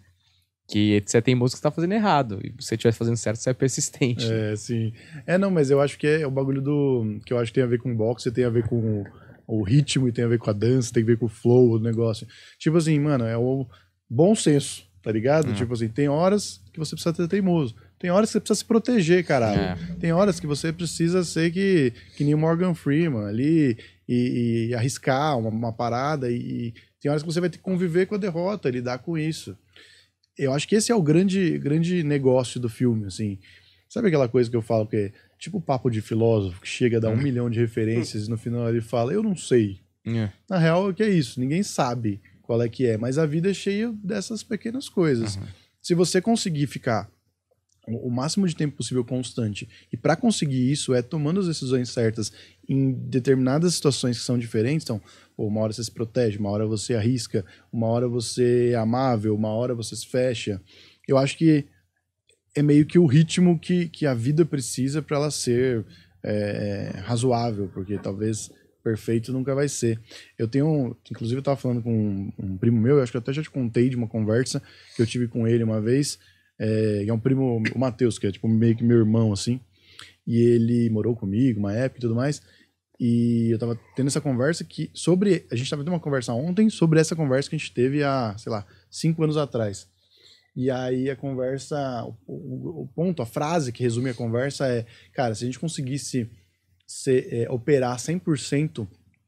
S1: Que você é teimoso que você tá fazendo errado. E se você estiver fazendo certo, você é persistente. É,
S2: sim. É, não, mas eu acho que é, é o bagulho do. que eu acho que tem a ver com boxe, tem a ver com o ritmo, e tem a ver com a dança, tem a ver com o flow, o negócio. Tipo assim, mano, é o bom senso tá ligado? Hum. Tipo assim, tem horas que você precisa ser teimoso. Tem horas que você precisa se proteger, caralho. É. Tem horas que você precisa ser que, que nem o Morgan Freeman ali e, e arriscar uma, uma parada. E, e, tem horas que você vai ter que conviver com a derrota, lidar com isso. Eu acho que esse é o grande, grande negócio do filme, assim. Sabe aquela coisa que eu falo que é tipo o papo de filósofo que chega a dar um é. milhão de referências e no final ele fala, eu não sei. É. Na real, o é que é isso? Ninguém sabe qual é que é. Mas a vida é cheia dessas pequenas coisas. Uhum. Se você conseguir ficar o máximo de tempo possível constante. E para conseguir isso é tomando as decisões certas em determinadas situações que são diferentes. Então, pô, uma hora você se protege, uma hora você arrisca, uma hora você é amável, uma hora você se fecha. Eu acho que é meio que o ritmo que, que a vida precisa para ela ser é, razoável, porque talvez perfeito nunca vai ser. Eu tenho, inclusive, eu estava falando com um, primo meu, eu acho que até já te contei de uma conversa que eu tive com ele uma vez. É, é um primo, o Matheus, que é tipo meio que meu irmão, assim. E ele morou comigo uma época e tudo mais. E eu tava tendo essa conversa que sobre. A gente estava tendo uma conversa ontem sobre essa conversa que a gente teve há, sei lá, cinco anos atrás. E aí a conversa, o, o, o ponto, a frase que resume a conversa é: cara, se a gente conseguisse ser, é, operar 100%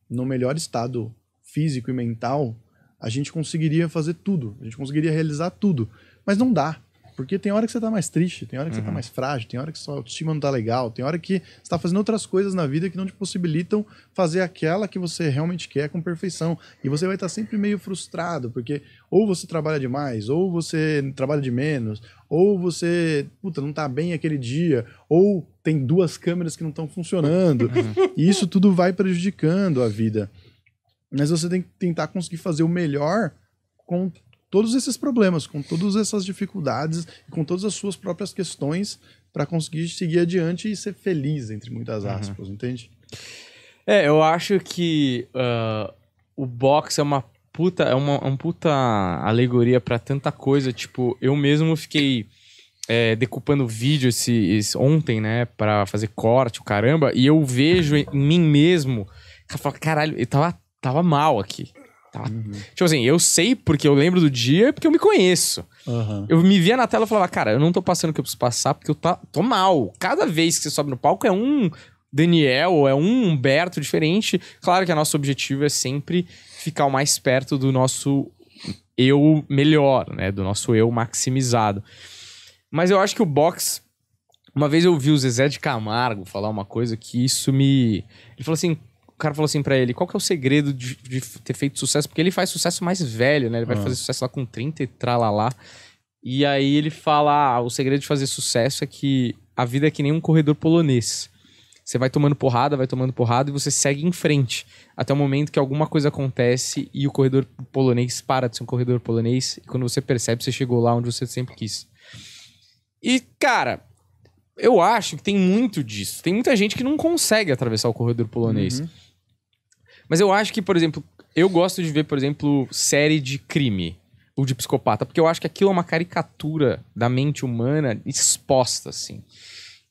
S2: no melhor estado físico e mental, a gente conseguiria fazer tudo, a gente conseguiria realizar tudo. Mas não dá. Porque tem hora que você tá mais triste, tem hora que uhum. você tá uhum. mais frágil, tem hora que sua autoestima não tá legal, tem hora que você tá fazendo outras coisas na vida que não te possibilitam fazer aquela que você realmente quer com perfeição. E você vai estar tá sempre meio frustrado, porque ou você trabalha demais, ou você trabalha de menos, ou você, puta, não tá bem aquele dia, ou tem duas câmeras que não estão funcionando. Uhum. E isso tudo vai prejudicando a vida. Mas você tem que tentar conseguir fazer o melhor com todos esses problemas, com todas essas dificuldades, com todas as suas próprias questões para conseguir seguir adiante e ser feliz, entre muitas uhum. aspas, uhum. entende? É, eu acho que
S1: uh, o box é uma puta, é uma, uma puta alegoria para tanta coisa. Tipo, eu mesmo fiquei é, decupando vídeo esse, esse ontem, né, para fazer corte, o caramba, e eu vejo em mim mesmo, eu falo, caralho, eu tava, tava mal aqui. Tá. Uhum. Tipo assim, eu sei porque eu lembro do dia, porque eu me conheço. Uhum. Eu me via na tela e falava, cara, eu não tô passando o que eu preciso passar porque eu tá, tô mal. Cada vez que você sobe no palco é um Daniel, é um Humberto diferente. Claro que o nosso objetivo é sempre ficar o mais perto do nosso eu melhor, né? Do nosso eu maximizado. Mas eu acho que o box. Uma vez eu ouvi o Zezé de Camargo falar uma coisa que isso me. Ele falou assim: o cara falou assim para ele: qual que é o segredo de, de, ter feito sucesso? Porque ele faz sucesso mais velho, né? Ele vai ah. fazer sucesso lá com 30 e tralalá. E aí ele fala: ah, o segredo de fazer sucesso é que a vida é que nem um corredor polonês. Você vai tomando porrada, vai tomando porrada e você segue em frente. Até o momento que alguma coisa acontece e o corredor polonês para de ser um corredor polonês. E quando você percebe, você chegou lá onde você sempre quis. E, cara, eu acho que tem muito disso. Tem muita gente que não consegue atravessar o corredor polonês. Uhum. Mas eu acho que, por exemplo, eu gosto de ver, por exemplo, série de crime o de psicopata, porque eu acho que aquilo é uma caricatura da mente humana exposta, assim.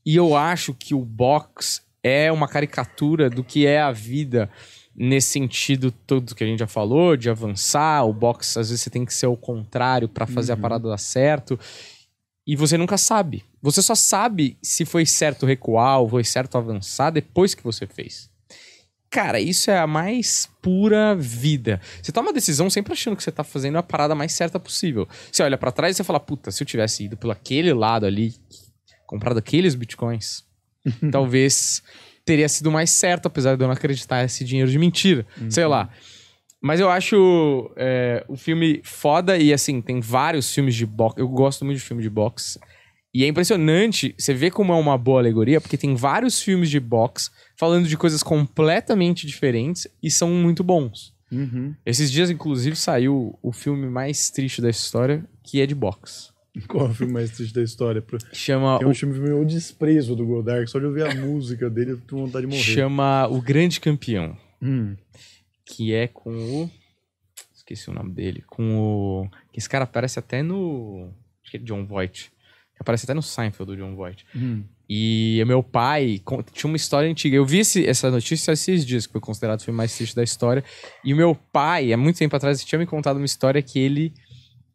S1: E eu acho que o box é uma caricatura do que é a vida nesse sentido todo que a gente já falou, de avançar, o box às vezes você tem que ser o contrário para fazer uhum. a parada dar certo. E você nunca sabe. Você só sabe se foi certo recuar ou foi certo avançar depois que você fez. Cara, isso é a mais pura vida. Você toma uma decisão sempre achando que você tá fazendo a parada mais certa possível. Você olha para trás e você fala, puta, se eu tivesse ido pelo aquele lado ali, comprado aqueles bitcoins, talvez teria sido mais certo, apesar de eu não acreditar esse dinheiro de mentira. Uhum. Sei lá. Mas eu acho é, o filme foda e, assim, tem vários filmes de boxe. Eu gosto muito de filme de boxe. E é impressionante, você vê como é uma boa alegoria, porque tem vários filmes de boxe falando de coisas completamente diferentes e são muito bons. Uhum. Esses dias, inclusive, saiu o filme mais triste da história, que é de boxe. Qual é o filme mais triste da história? Chama Tem um o...
S2: filme O Desprezo do Godard, só de ouvir a música dele eu com vontade de morrer. Chama
S1: O Grande Campeão. Hum. Que é com o. Esqueci o nome dele. Com o. Que esse cara aparece até no. Acho que é John Voight. Aparece até no Seinfeld do John Voight. Hum. E o meu pai tinha uma história antiga. Eu vi esse, essa notícia esses dias, que foi considerado o filme mais triste da história. E o meu pai, há muito tempo atrás, tinha me contado uma história que ele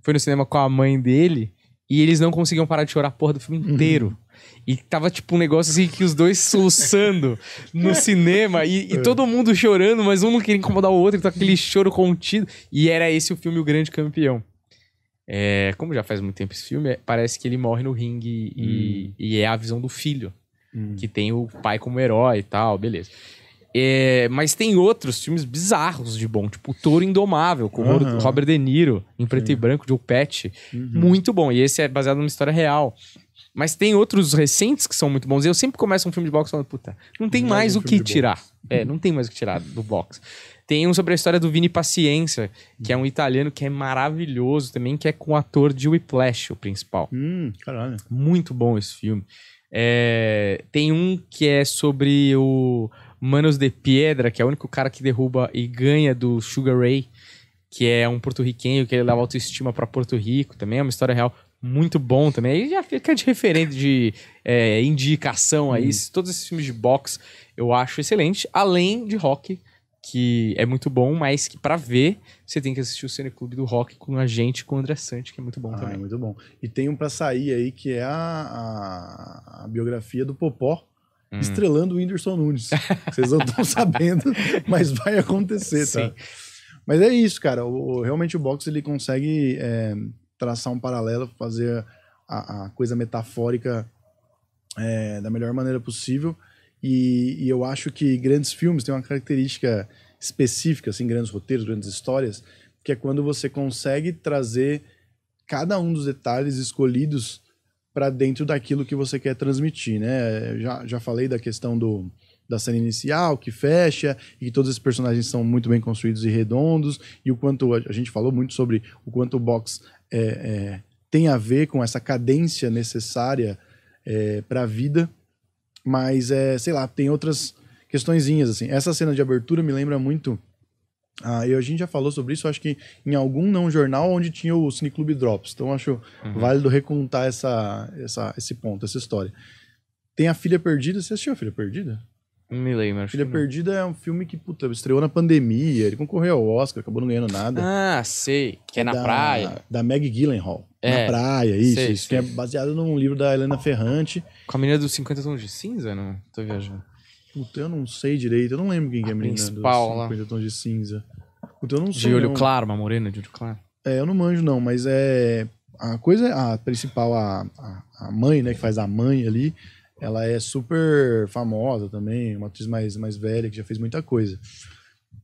S1: foi no cinema com a mãe dele e eles não conseguiam parar de chorar a porra do filme uhum. inteiro. E tava tipo um negócio assim que os dois soluçando no cinema e, e, é. todo mundo chorando, mas um não queria incomodar o outro, então aquele choro contido. E era esse o filme O Grande Campeão. É, como já faz muito tempo esse filme, é, parece que ele morre no ringue e, hum. e é a visão do filho, hum. que tem o pai como herói e tal, beleza. É, mas tem outros filmes bizarros de bom, tipo Touro Indomável, com uhum. Robert De Niro, em preto Sim. e branco, de O Uhum. Muito bom. E esse é baseado numa história real. Mas tem outros recentes que são muito bons. Eu sempre começo um filme de boxe falando, puta, não tem não mais, um o que tirar. É, não tem mais o que tirar do boxe. Tem um sobre a história do Vini Paciência, que é um italiano que é maravilhoso também, que é com o ator de Whiplash, o principal. Hum, caralho. Muito bom esse filme. É, tem um que é sobre o Manos de Piedra, que é o único cara que derruba e ganha do Sugar Ray, que é um porto-riquenho que ele leva autoestima para Porto Rico também, é uma história real muito bom também. Aí já fica de referente de é, indicação aí. Hum. Todos esses filmes de boxe eu acho excelente, além de rock que
S2: é muito bom, mas que para ver, você tem que assistir o Cineclube do Rock com a
S1: gente, com o André Sante, que é
S2: muito bom ah, é também. É muito bom. E tem um para sair aí, que é a, a, a biografia do Popó, Hum. estrelando o Whindersson Nunes. Vocês não estão sabendo, mas vai acontecer, tá? Sim. Mas é isso, cara. O, realmente o boxe ele consegue é, traçar um paralelo, fazer a, a coisa metafórica é, da melhor maneira possível. E, e eu acho que grandes filmes têm uma característica específica, assim, grandes roteiros, grandes histórias, que é quando você consegue trazer cada um dos detalhes escolhidos para dentro daquilo que você quer transmitir, né? já, já falei da questão do, da cena inicial, que fecha, e que todos esses personagens são muito bem construídos e redondos, e o quanto a gente falou muito sobre o quanto o box é, é, tem a ver com essa cadência necessária é, para a vida mas, é, sei lá, tem outras questõezinhas, assim. Essa cena de abertura me lembra muito... Ah, eu, a gente já falou sobre isso, acho que em algum não jornal onde tinha o Cineclube Drops. Então, acho uhum. válido recontar essa, essa, esse ponto, essa história. Tem A Filha Perdida. Você assistiu A Filha Perdida? Me lembro. Filha Perdida é um filme que, puta, estreou na pandemia, ele concorreu ao Oscar, acabou não ganhando nada.
S1: Ah, sei. Que é na da, praia.
S2: Da Meg Gyllenhaal. É. Na praia, isso. Sei, isso sei. que é baseado num livro da Helena Ferrante. Com a menina dos 50 tons de cinza, não? Né? Tô viajando. Puta, eu não sei direito. Eu não lembro quem que é a menina dos 50 tons de cinza. Puta, eu não sei. De olho não. claro, uma morena de olho claro. É, eu não manjo não, mas é... A coisa, a principal, a, a, a mãe, né, que faz a mãe ali, ela é super famosa também, uma atriz mais, mais velha, que já fez muita coisa.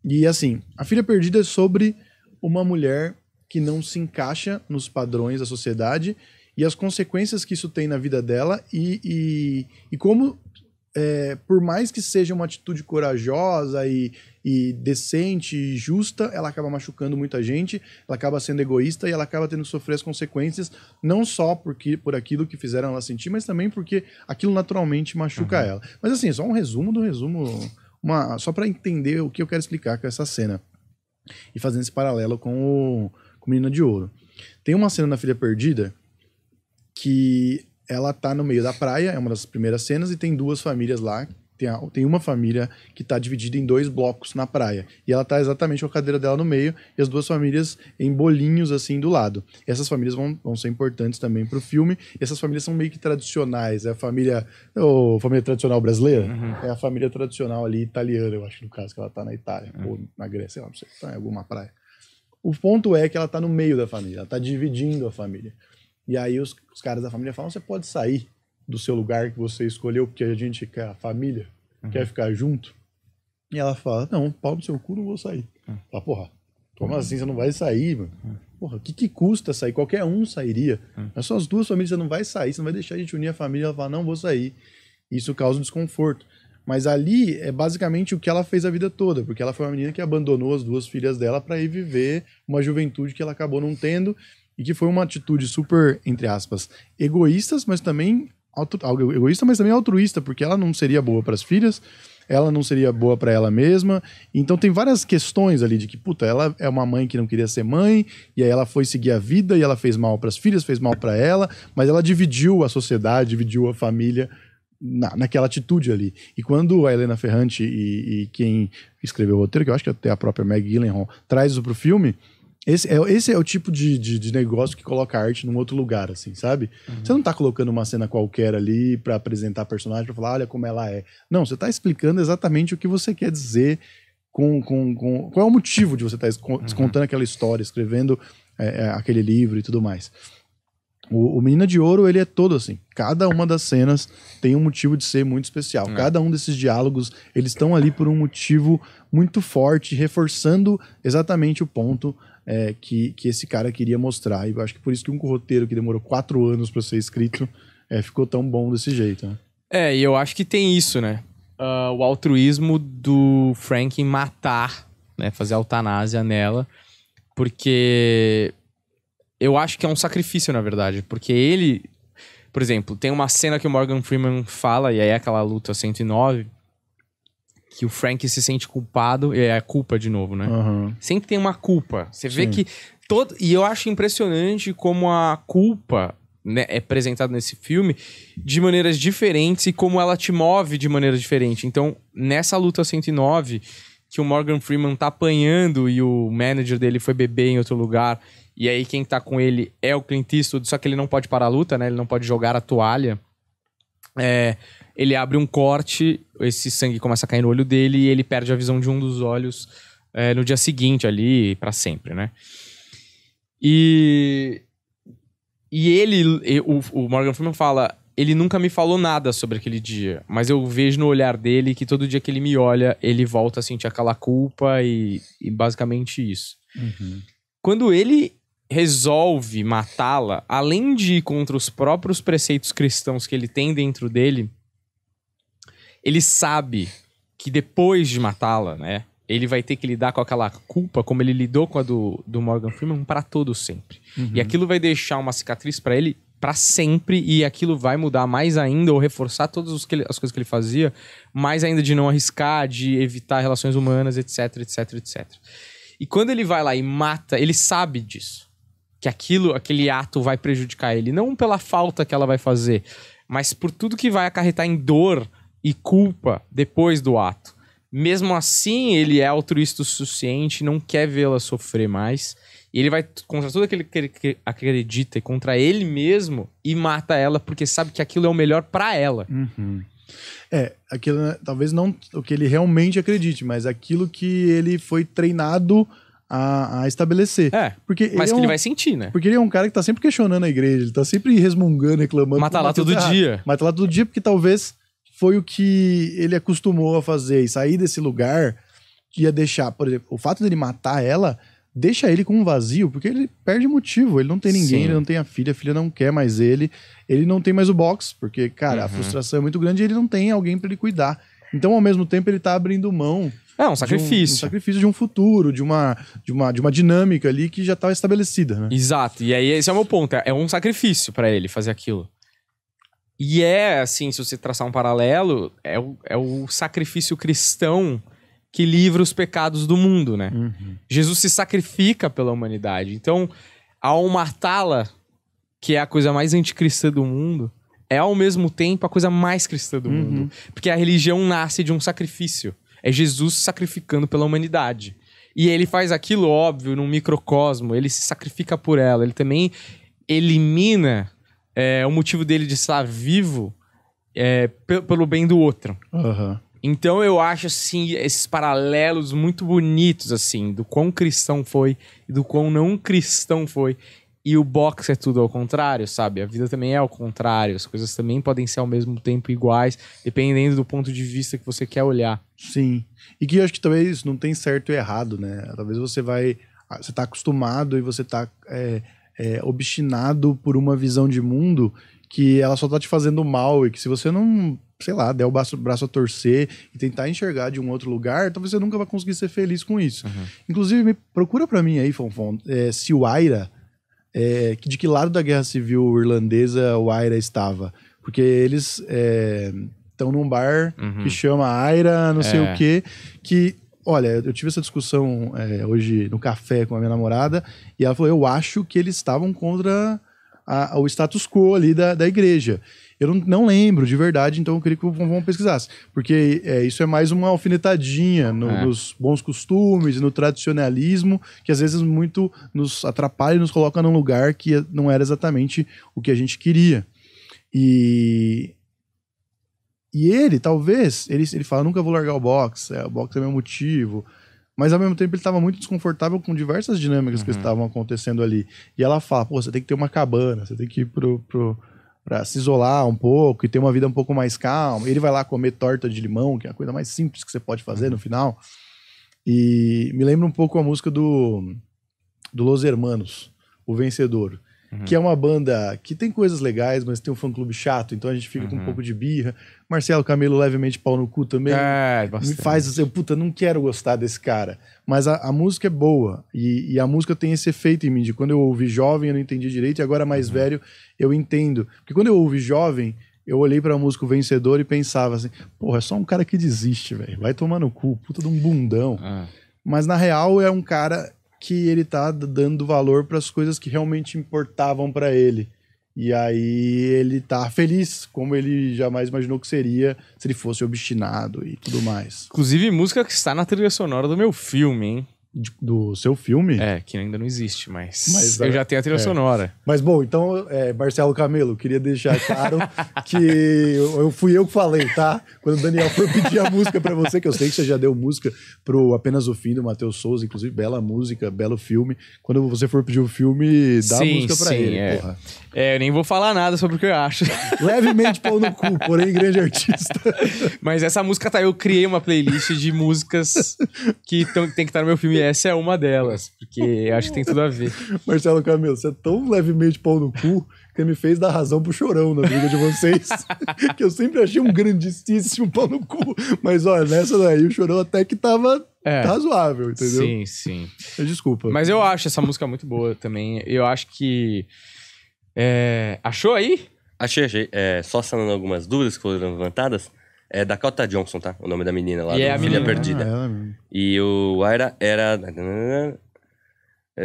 S2: E assim, A Filha Perdida é sobre uma mulher que não se encaixa nos padrões da sociedade e as consequências que isso tem na vida dela e, e, e como, é, por mais que seja uma atitude corajosa e, e decente e justa, ela acaba machucando muita gente, ela acaba sendo egoísta e ela acaba tendo que sofrer as consequências, não só porque, por aquilo que fizeram ela sentir, mas também porque aquilo naturalmente machuca uhum. ela. Mas assim, só um resumo do resumo, uma, só para entender o que eu quero explicar com essa cena e fazendo esse paralelo com o com Menina de Ouro. Tem uma cena na Filha Perdida que ela tá no meio da praia, é uma das primeiras cenas, e tem duas famílias lá. Tem, a, tem uma família que está dividida em dois blocos na praia. E ela tá exatamente com a cadeira dela no meio, e as duas famílias em bolinhos, assim, do lado. E essas famílias vão, vão ser importantes também para o filme. E essas famílias são meio que tradicionais. É a família. Oh, família tradicional brasileira? Uhum. É a família tradicional ali italiana, eu acho, no caso, que ela tá na Itália, uhum. ou na Grécia, sei lá, não sei, tá em alguma praia. O ponto é que ela tá no meio da família, ela tá dividindo a família. E aí os, os caras da família falam: você pode sair do seu lugar que você escolheu, porque a gente quer a família, uhum. quer ficar junto. E ela fala: não, pau no seu cu, não vou sair. Uhum. Fala, porra, como uhum. assim você não vai sair, mano? Uhum. Porra, o que, que custa sair? Qualquer um sairia. Uhum. Mas só as duas famílias você não vai sair, você não vai deixar a gente unir a família. Ela fala: não, vou sair. Isso causa um desconforto. Mas ali é basicamente o que ela fez a vida toda, porque ela foi uma menina que abandonou as duas filhas dela para ir viver uma juventude que ela acabou não tendo e que foi uma atitude super, entre aspas, egoístas, mas também altru... egoísta, mas também altruísta, porque ela não seria boa para as filhas, ela não seria boa para ela mesma. Então tem várias questões ali de que, puta, ela é uma mãe que não queria ser mãe, e aí ela foi seguir a vida e ela fez mal para as filhas, fez mal para ela, mas ela dividiu a sociedade, dividiu a família na, naquela atitude ali. E quando a Helena Ferrante e, e quem escreveu o roteiro, que eu acho que é até a própria Meg Gyllenhaal, traz isso pro filme, esse é, esse é o tipo de, de, de, negócio que coloca a arte num outro lugar, assim, sabe? Uhum. Você não tá colocando uma cena qualquer ali para apresentar a personagem, pra falar, olha como ela é. Não, você tá explicando exatamente o que você quer dizer com, com, com qual é o motivo de você estar tá descontando uhum. aquela história, escrevendo é, é, aquele livro e tudo mais. O, o Menina de Ouro, ele é todo assim. Cada uma das cenas tem um motivo de ser muito especial. Hum. Cada um desses diálogos, eles estão ali por um motivo muito forte, reforçando exatamente o ponto é, que, que esse cara queria mostrar. E eu acho que por isso que um roteiro que demorou quatro anos para ser escrito é, ficou tão bom desse jeito. Né?
S1: É, e eu acho que tem isso, né? Uh, o altruísmo do Frank em matar, né? Fazer a eutanásia nela, porque eu acho que é um sacrifício, na verdade, porque ele. Por exemplo, tem uma cena que o Morgan Freeman fala, e aí é aquela luta 109, que o Frank se sente culpado, e é a culpa de novo, né? Uhum. Sempre tem uma culpa. Você Sim. vê que todo e eu acho impressionante como a culpa né, é apresentada nesse filme de maneiras diferentes e como ela te move de maneira diferente. Então, nessa luta 109 que o Morgan Freeman tá apanhando e o manager dele foi beber em outro lugar, e aí quem tá com ele é o Clint Eastwood, só que ele não pode parar a luta, né? Ele não pode jogar a toalha. É, ele abre um corte, esse sangue começa a cair no olho dele e ele perde a visão de um dos olhos é, no dia seguinte ali para sempre, né? E e ele, o, o Morgan Freeman fala, ele nunca me falou nada sobre aquele dia, mas eu vejo no olhar dele que todo dia que ele me olha, ele volta a sentir aquela culpa e, e basicamente isso. Uhum. Quando ele resolve matá-la, além de ir contra os próprios preceitos cristãos que ele tem dentro dele, ele sabe que depois de matá-la, né? Ele vai ter que lidar com aquela culpa, como ele lidou com a do, do Morgan Freeman, para todo sempre. Uhum. E aquilo vai deixar uma cicatriz para ele para sempre e aquilo vai mudar mais ainda ou reforçar todas ele, as coisas que ele fazia, mais ainda de não arriscar, de evitar relações humanas, etc, etc, etc. E quando ele vai lá e mata, ele sabe disso, que aquilo, aquele ato vai prejudicar ele, não pela falta que ela vai fazer, mas por tudo que vai acarretar em dor e culpa depois do ato. Mesmo assim, ele é altruísta o suficiente, não quer vê-la sofrer mais. E ele vai contra tudo aquilo que ele acredita e contra ele mesmo e mata ela porque sabe que aquilo é o melhor para ela.
S2: Uhum. É, aquilo né, talvez não o que ele realmente acredite, mas aquilo que ele foi treinado a, a estabelecer. É, porque mas é que é um, ele vai sentir, né? Porque ele é um cara que tá sempre questionando a igreja, ele tá sempre resmungando, reclamando. Mata lá todo errado. Ah, dia. Mata lá todo dia porque talvez foi o que ele acostumou a fazer e sair desse lugar que ia deixar, por exemplo, o fato dele matar ela deixa ele com um vazio, porque ele perde motivo, ele não tem ninguém, Sim. ele não tem a filha, a filha não quer mais ele, ele não tem mais o box, porque cara, uhum. a frustração é muito grande e ele não tem alguém para ele cuidar. Então, ao mesmo tempo, ele tá abrindo mão é um sacrifício. De um, um, sacrifício de um futuro, de uma, de uma, de uma dinâmica ali que já estava tá estabelecida, né?
S1: Exato. E aí esse é o meu ponto. É, é um sacrifício para ele fazer aquilo. E é, assim, se você traçar um paralelo, é o, é o sacrifício cristão que livra os pecados do mundo, né? Uhum. Jesus se sacrifica pela humanidade. Então, ao matá-la, que é a coisa mais anticristã do mundo, é ao mesmo tempo a coisa mais cristã do uhum. mundo. Porque a religião nasce de um sacrifício. É Jesus sacrificando pela humanidade. E ele faz aquilo, óbvio, num microcosmo. Ele se sacrifica por ela. Ele também elimina é, o motivo dele de estar vivo é pelo bem do outro. Uhum. Então eu acho assim esses paralelos muito bonitos assim do quão cristão foi e do quão não cristão foi e o boxe é tudo ao contrário, sabe? A vida também é ao contrário, as coisas também podem ser ao mesmo tempo iguais,
S2: dependendo do ponto de vista que você quer olhar. Sim. E que eu acho que talvez não tem certo e errado, né? Talvez você vai. Ah, você tá acostumado e você tá é, é, obstinado por uma visão de mundo que ela só tá te fazendo mal e que se você não, sei lá, der o braço, braço a torcer e tentar enxergar de um outro lugar, talvez você nunca vai conseguir ser feliz com isso. Uhum. Inclusive, me, procura para mim aí, Fonfon, é, se o Aira, é, de que lado da guerra civil irlandesa o Aira estava. Porque eles estão é, num bar uhum. que chama Aira, não sei é. o quê, que olha, eu tive essa discussão é, hoje no café com a minha namorada, e ela falou, eu acho que eles estavam contra a, a, o status quo ali da, da igreja. Eu não, não, lembro de verdade, então eu queria que o Vão pesquisasse. Porque é, isso é mais uma alfinetadinha no, é. nos bons costumes, no tradicionalismo, que às vezes muito nos atrapalha e nos coloca num lugar que não era exatamente o que a gente queria. E e ele, talvez, ele, ele fala, nunca vou largar o boxe, é, o boxe é meu motivo. Mas ao mesmo tempo ele estava muito desconfortável com diversas dinâmicas uhum. que estavam acontecendo ali. E ela fala, pô, você tem que ter uma cabana, você tem que ir pro, pro, pra se isolar um pouco e ter uma vida um pouco mais calma. Ele vai lá comer torta de limão, que é a coisa mais simples que você pode fazer uhum. no final. E me lembra um pouco a música do, do Los Hermanos, O Vencedor que é uma banda que tem coisas legais, mas tem um fã-clube chato, então a gente fica uhum. com um uhum. pouco de birra. Marcelo Camelo levemente pau no cu também. É, bastante. Me faz dizer, puta, não quero gostar desse cara. Mas a, a música é boa, e, e, a música tem esse efeito em mim, de quando eu ouvi jovem eu não entendi direito, e agora mais uhum. velho eu entendo. Porque quando eu ouvi jovem, eu olhei pra música vencedor e pensava assim, porra, é só um cara que desiste, velho, vai tomar no cu, puta de um bundão. É. Mas na real é um cara que ele tá dando valor para as coisas que realmente importavam para ele. E aí ele tá feliz, como ele jamais imaginou que seria se ele fosse obstinado e tudo mais.
S1: Inclusive, música que está na trilha sonora do meu filme, hein?
S2: de, do seu filme. É, que ainda não existe, mas, mas eu já tenho a trilha é. sonora. Mas bom, então, é, Marcelo Camelo, queria deixar claro que eu, eu, fui eu que falei, tá? Quando o Daniel foi pedir a música para você, que eu sei que você já deu música pro Apenas o Fim do Matheus Souza, inclusive, bela música, belo filme. Quando você for pedir o um filme, dá sim, a música pra sim, ele, é. porra.
S1: É, eu nem vou falar nada sobre o que eu acho. Levemente pau no cu, porém grande artista. mas essa música tá, eu criei uma playlist de músicas que tão, tem que estar tá no meu filme essa é uma delas, porque acho que tem tudo a ver.
S2: Marcelo Camelo, você é tão levemente pau no cu que me fez dar razão pro chorão na briga de vocês. que eu sempre achei um grandíssimo pau no cu. Mas olha, nessa daí o chorão até que tava é. Tá razoável, entendeu? Sim,
S3: sim.
S1: Desculpa. Mas eu acho essa música muito boa também.
S3: Eu acho que. É... Achou aí? Achei, achei. É, só sanando algumas dúvidas que foram levantadas. É Dakota Johnson, tá? O nome da menina lá. E é a menina. Perdida. Ah, é ela mesmo. E o Aira era.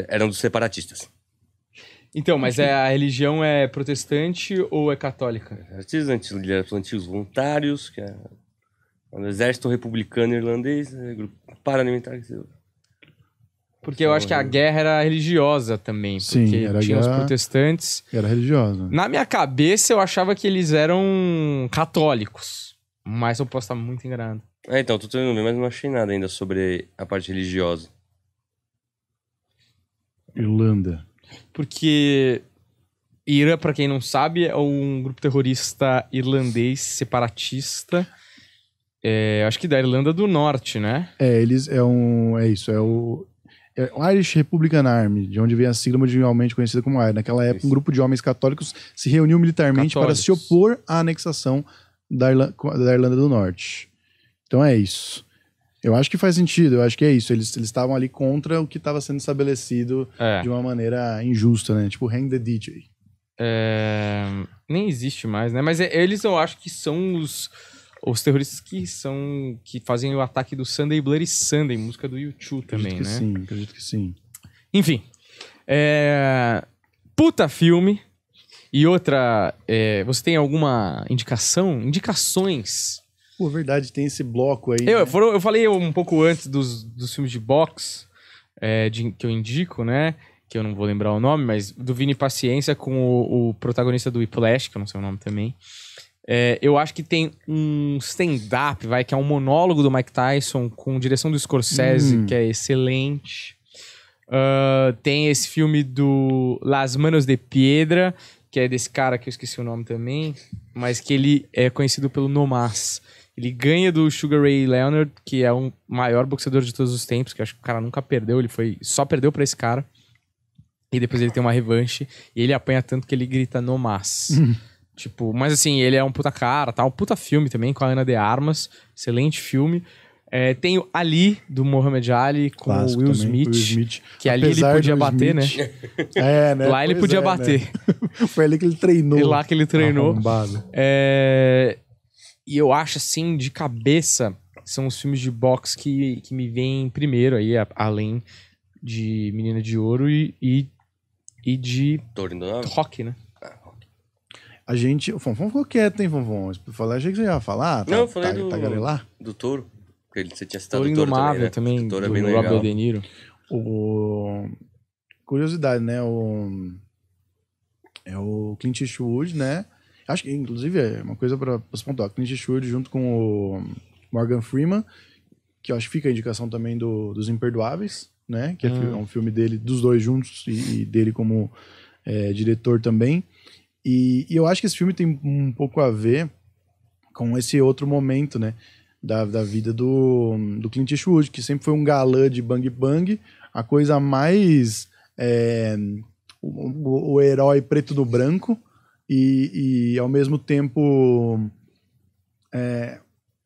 S3: Era um dos separatistas.
S1: Então, mas é, a religião é protestante ou é católica?
S3: Artisantes, antigos voluntários, que é o exército republicano irlandês, é grupo paramilitar. Porque eu acho que a guerra era religiosa também, porque Sim, era tinha os
S1: protestantes. Era religiosa. Na minha cabeça eu achava que eles eram católicos. Mas eu posso estar tá muito enganado.
S3: É, então, tô tentando ver, mas não achei nada ainda sobre a parte religiosa.
S2: Irlanda.
S1: Porque IRA, para quem não sabe, é um grupo terrorista irlandês separatista. É, acho que da Irlanda do Norte, né?
S2: É, eles é um. É isso, é o. É o Irish Republican Army, de onde vem a sigla mundialmente conhecida como IRA. Naquela época, um grupo de homens católicos se reuniu militarmente católicos. para se opor à anexação da Irlanda, da Irlanda do Norte. Então é isso. Eu acho que faz sentido, eu acho que é isso. Eles estavam ali contra o que estava sendo estabelecido é. de uma maneira injusta, né? Tipo, hang the DJ.
S1: É... Nem existe mais, né? Mas é, eles eu acho que são os, os terroristas que são. que fazem o ataque do Sunday Bloody Sunday, música do YouTube também, que né? Sim,
S2: acredito que sim.
S1: Enfim. É, puta filme. E outra, é, você tem alguma indicação? Indicações.
S2: Pô, verdade, tem esse bloco aí. Eu, né? foram,
S1: eu falei um pouco antes dos, dos filmes de boxe é, de, que eu indico, né? Que eu não vou lembrar o nome, mas do Vini Paciência com o, o protagonista do Whiplash, que eu não sei o nome também. É, eu acho que tem um stand-up, vai, que é um monólogo do Mike Tyson com direção do Scorsese, hum. que é excelente. Uh, tem esse filme do Las Manos de Piedra, que é desse cara que eu esqueci o nome também, mas que ele é conhecido pelo Nomás. Ele ganha do Sugar Ray Leonard, que é o maior boxeador de todos os tempos, que acho que o cara nunca perdeu, ele foi só perdeu para esse cara. E depois ele tem uma revanche e ele apanha tanto que ele grita Nomás. Uhum. tipo, mas assim, ele é um puta cara, tá? Um puta filme também com a Ana de Armas, excelente filme. É, tem o Ali, do Mohamed Ali, com o Will Smith, Will Smith, Que ali ele podia bater, né? É, né? Lá ele pois podia é, né? bater.
S2: Né? Foi ali que ele treinou. Foi lá que ele treinou.
S1: É... E eu acho, assim, de cabeça, são os filmes de boxe que, que me vêm primeiro aí, além de Menina de Ouro e, e, e de é rock, né? Ah,
S2: a gente. O Fonfon ficou quieto, hein, Fonfon? Falar, achei que você ia falar. Tá, Não, tá, eu falei tá, do, tá
S3: do touro que você tinha citado. Toro Indomável também, né? também do é Robert De
S2: O... Curiosidade, né? O... É o Clint Eastwood, né? Acho que, inclusive, é uma coisa para os pontuar. Clint Eastwood junto com o Morgan Freeman, que eu acho que fica a indicação também do, dos Imperdoáveis, né? Que é, hum. é um filme dele, dos dois juntos, e, e dele como é, diretor também. E, e eu acho que esse filme tem um pouco a ver com esse outro momento, né? da, da vida do, do Clint Eastwood, que sempre foi um galã de Bang Bang, a coisa mais. É, o, o, herói preto do branco, e, e ao mesmo tempo. É,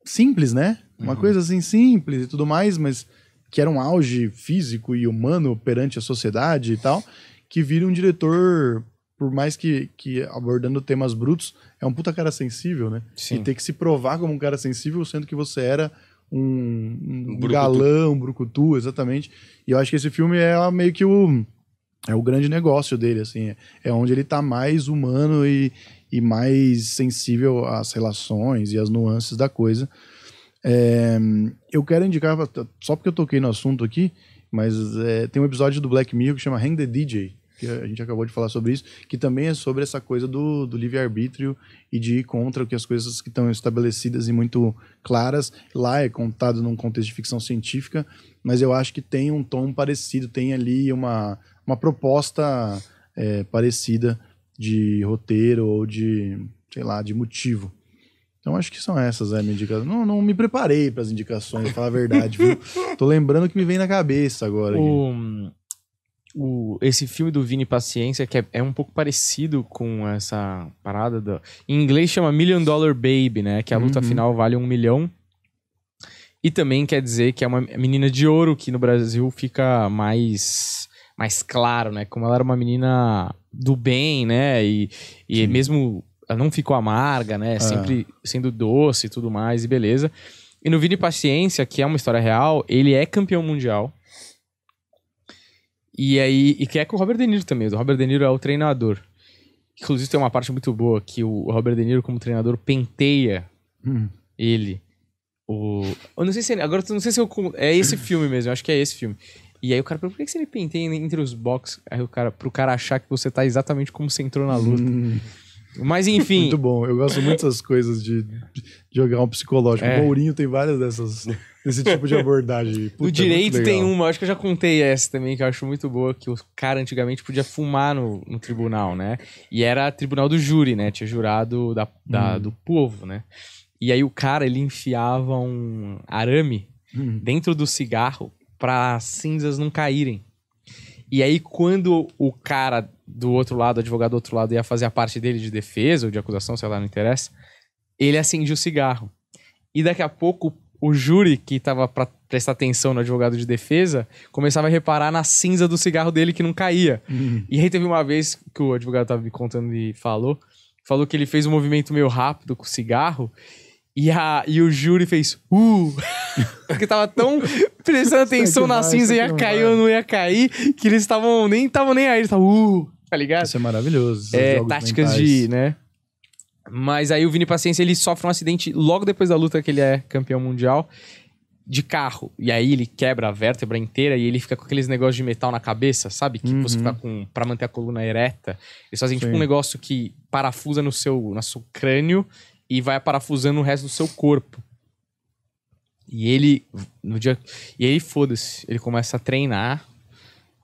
S2: simples, né? Uma uhum. coisa assim simples e tudo mais, mas que era um auge físico e humano perante a sociedade e tal, que vira um diretor, por mais que, que abordando temas brutos, é um puta cara sensível, né? Sim. E ter que se provar como um cara sensível, sendo que você era um, um, um brucutu. galã, um brucutu, exatamente. E eu acho que esse filme é meio que o... É o grande negócio dele, assim. É, é onde ele tá mais humano e, e mais sensível às relações e às nuances da coisa. É, eu quero indicar, só porque eu toquei no assunto aqui, mas é, tem um episódio do Black Mirror que chama Hang the DJ, que a gente acabou de falar sobre isso, que também é sobre essa coisa do, do livre-arbítrio e de ir contra o que as coisas que estão estabelecidas e muito claras. Lá é contado num contexto de ficção científica, mas eu acho que tem um tom parecido, tem ali uma, uma proposta é, parecida de roteiro ou de, sei lá, de motivo. Então acho que são essas né, minhas indicações. Não, não me preparei para as indicações, para falar a verdade, viu? Tô lembrando que me vem na cabeça agora. Aqui o,
S1: esse filme do Vini Paciência, que é, é, um pouco parecido com essa parada. Do, em inglês chama Million Dollar Baby, né? Que a luta uhum. final vale um milhão. E também quer dizer que é uma menina de ouro, que no Brasil fica mais, mais claro, né? Como ela era uma menina do bem, né? E, e mesmo ela não ficou amarga, né? É. Sempre sendo doce e tudo mais, e beleza. E no Vini Paciência, que é uma história real, ele é campeão mundial e aí, e que é com o Robert De Niro também. O Robert De Niro é o treinador. Inclusive tem uma parte muito boa que o Robert De Niro como treinador penteia hum. ele. O, eu não sei se agora não sei se eu, é esse filme mesmo, eu acho que é esse filme. E aí o cara pergunta, por que você me penteia entre os boxes? Aí o cara, pro cara achar que você tá exatamente como você entrou na luta. Hum. Mas enfim. Muito bom. Eu gosto muito
S2: dessas coisas de, de jogar um psicológico. É. O Mourinho tem várias dessas, desse tipo de abordagem. Puta, no é direito tem uma, acho que eu já contei
S1: essa também, que eu acho muito boa, que o cara antigamente podia fumar no, no tribunal, né? E era tribunal do júri, né? Tinha jurado da, da hum. do povo, né? E aí o cara, ele enfiava um arame hum. dentro do cigarro para as cinzas não caírem. E aí, quando o cara do outro lado, o advogado do outro lado, ia fazer a parte dele de defesa ou de acusação, sei lá, não interessa, ele acendia o cigarro. E daqui a pouco, o júri que estava para prestar atenção no advogado de defesa começava a reparar na cinza do cigarro dele que não caía. Uhum. E aí teve uma vez que o advogado estava me contando e falou, falou que ele fez um movimento meio rápido com o cigarro e, a, e o júri fez, uh! Porque tava tão prestando é atenção na cinza, é ia cair ou não ia cair, que eles estavam nem estavam nem aí, eles estavam, uh, tá ligado? Isso é maravilhoso. É, táticas mentais. de, né? Mas aí o Vini Paciência, ele sofre um acidente logo depois da luta que ele é campeão mundial de carro. E aí ele quebra a vértebra inteira e ele fica com aqueles negócios de metal na cabeça, sabe? Que uhum. você fica com. pra manter a coluna ereta. Eles fazem tipo Sim. tipo um negócio que parafusa no seu, no seu crânio e vai parafusando o resto do seu corpo. E ele, no dia. E aí, foda-se, ele começa a treinar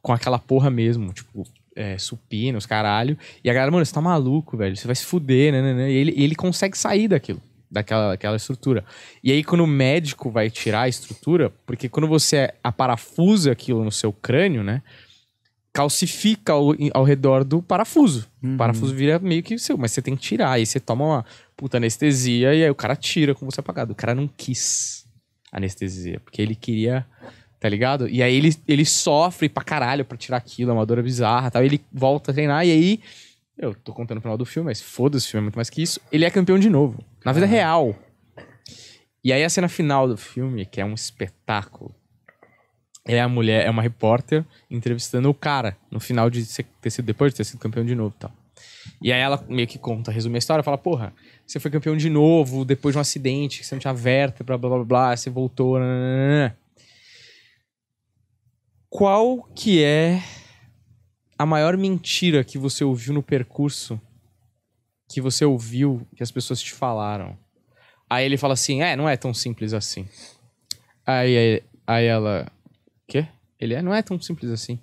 S1: com aquela porra mesmo, tipo, é, supina, os caralho. E a galera, mano, você tá maluco, velho, você vai se fuder, né? né, né. E ele, ele consegue sair daquilo, daquela, aquela estrutura. E aí, quando o médico vai tirar a estrutura, porque quando você é, aparafusa aquilo no seu crânio, né? calcifica ao, ao, redor do parafuso. Uhum. O parafuso uhum. vira meio que seu, mas você tem que tirar. Aí você toma uma puta anestesia e aí o cara tira com você apagado. O cara não quis anestesia, porque ele queria, tá ligado? E aí ele, ele sofre pra caralho pra tirar aquilo, é uma dor bizarra tal. Ele volta a treinar e aí. Eu tô contando o final do filme, mas foda-se, o filme é muito mais que isso. Ele é campeão de novo, na vida real. E aí a cena final do filme, que é um espetáculo. É a mulher, é uma repórter entrevistando o cara no final de ter sido, depois de ter sido campeão de novo e tal. E aí ela meio que conta, resume a história, fala, porra, você foi campeão de novo, depois de um acidente, você não tinha vértebra, blá, blá, blá, blá, você voltou, nananana. Né, né, né, Qual que é a maior mentira que você ouviu no percurso, que você ouviu, que as pessoas te falaram? Aí ele fala assim, é, não é tão simples assim. Aí, aí, aí ela, quê? Ele é, não é tão simples assim.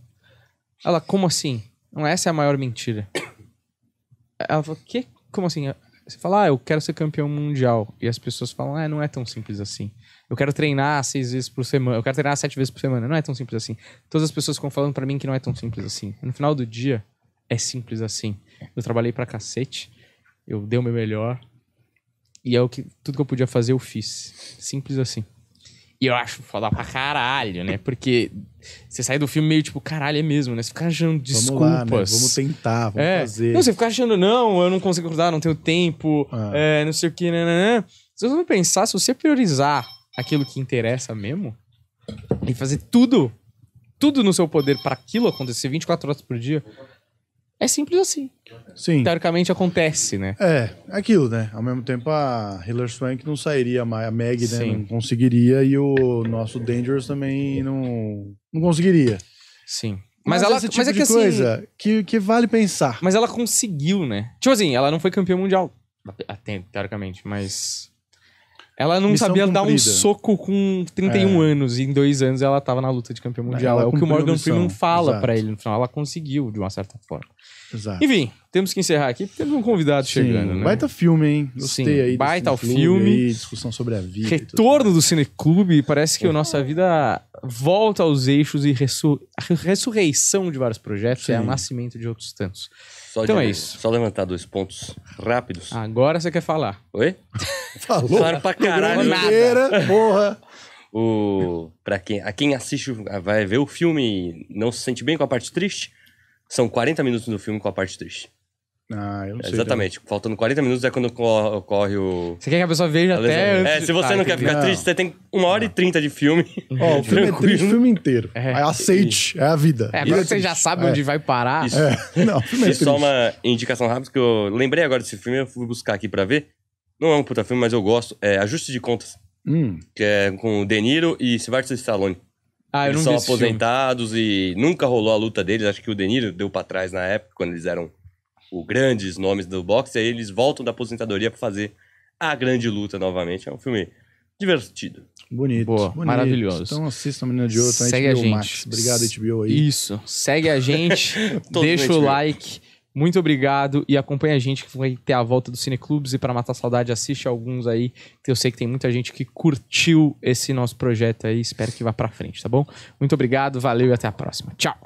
S1: Ela, como assim? Não, essa é a maior mentira. Ela falou, que? Como assim? Você fala, ah, eu quero ser campeão mundial. E as pessoas falam, ah, não é tão simples assim. Eu quero treinar seis vezes por semana, eu quero treinar sete vezes por semana. Não é tão simples assim. Todas as pessoas ficam falando para mim que não é tão simples assim. No final do dia, é simples assim. Eu trabalhei pra cacete, eu dei o meu melhor. E é o que tudo que eu podia fazer, eu fiz. Simples assim. E eu acho foda pra caralho, né? Porque você sai do filme meio tipo, caralho, é mesmo, né? Você fica achando
S2: desculpas. Vamos, lá, né? vamos tentar, vamos é. fazer. Não, você
S1: fica achando, não, eu não consigo acordar, não tenho tempo, ah. é, não sei o que, né, né, né Se você pensar, se você priorizar aquilo que interessa mesmo e fazer tudo, tudo no seu poder para aquilo acontecer 24 horas por dia, é simples assim. Sim. Teoricamente acontece, né?
S2: É, aquilo, né? Ao mesmo tempo a Hiller Swank não sairia mais, a Meg né, não conseguiria e o nosso Dangerous também não, não conseguiria. Sim. Mas, mas ela, esse tipo mas é que assim, coisa que, que vale pensar. Mas ela conseguiu,
S1: né? Tipo assim, ela não foi campeã mundial, teoricamente, mas ela não Missão sabia cumprida. dar um soco com 31 é. anos e em dois anos ela estava na luta de campeão mundial. É, é o que o Morgan Freeman fala para pra ele no final. Ela conseguiu, de uma certa forma. Exato. Enfim, temos que encerrar aqui, porque temos um convidado Sim, chegando, né? Baita
S2: filme, hein? Gostei Sim, aí. Baita o filme. Aí, discussão sobre a vida.
S1: Retorno do Cineclube. Parece que a nossa vida volta aos eixos e ressur... a ressurreição de vários projetos Sim. é o nascimento de outros tantos. Só então de... é isso.
S3: Só levantar dois pontos rápidos. Agora você quer falar. Oi? Falou. Falaram pra caralho. Nada. Né? Porra. o... pra quem... A quem assiste, vai ver o filme e não se sente bem com a parte triste, são 40 minutos do filme com a parte triste.
S2: Ah, eu não sei. Exatamente.
S3: Faltando 40 minutos é quando ocorre o.
S2: Você quer que a pessoa veja até. É, se você ah, não quer ficar não. triste, você tem uma hora e trinta de filme. Ó, uhum. oh, é, o filme é, é triste o filme inteiro. É. Aceite, é a vida. É, agora você já sabe é. onde vai parar. Isso. É. Não, o filme é só
S3: uma indicação rápida que eu lembrei agora desse filme, eu fui buscar aqui pra ver. Não é um puta filme, mas eu gosto. É Ajuste de Contas. Hum. Que é com o De Niro e Sylvester Stallone. Ah, eles não são vi aposentados e nunca rolou a luta deles. Acho que o De Niro deu pra trás na época, quando eles eram os grandes nomes do boxe, aí eles voltam da aposentadoria para fazer a grande luta novamente. É um filme divertido.
S2: Bonito, Boa, bonito. maravilhoso. Então assista a Menina de Ouro, tá? Segue HBO a gente. Max. Obrigado, HBO aí. Isso, segue
S1: a gente, deixa o like. Muito obrigado e acompanha a gente que vai ter a volta do Cineclubes e para matar saudade assiste alguns aí, que eu sei que tem muita gente que curtiu esse nosso projeto aí, espero que vá para frente, tá bom? Muito obrigado, valeu e até a próxima. Tchau.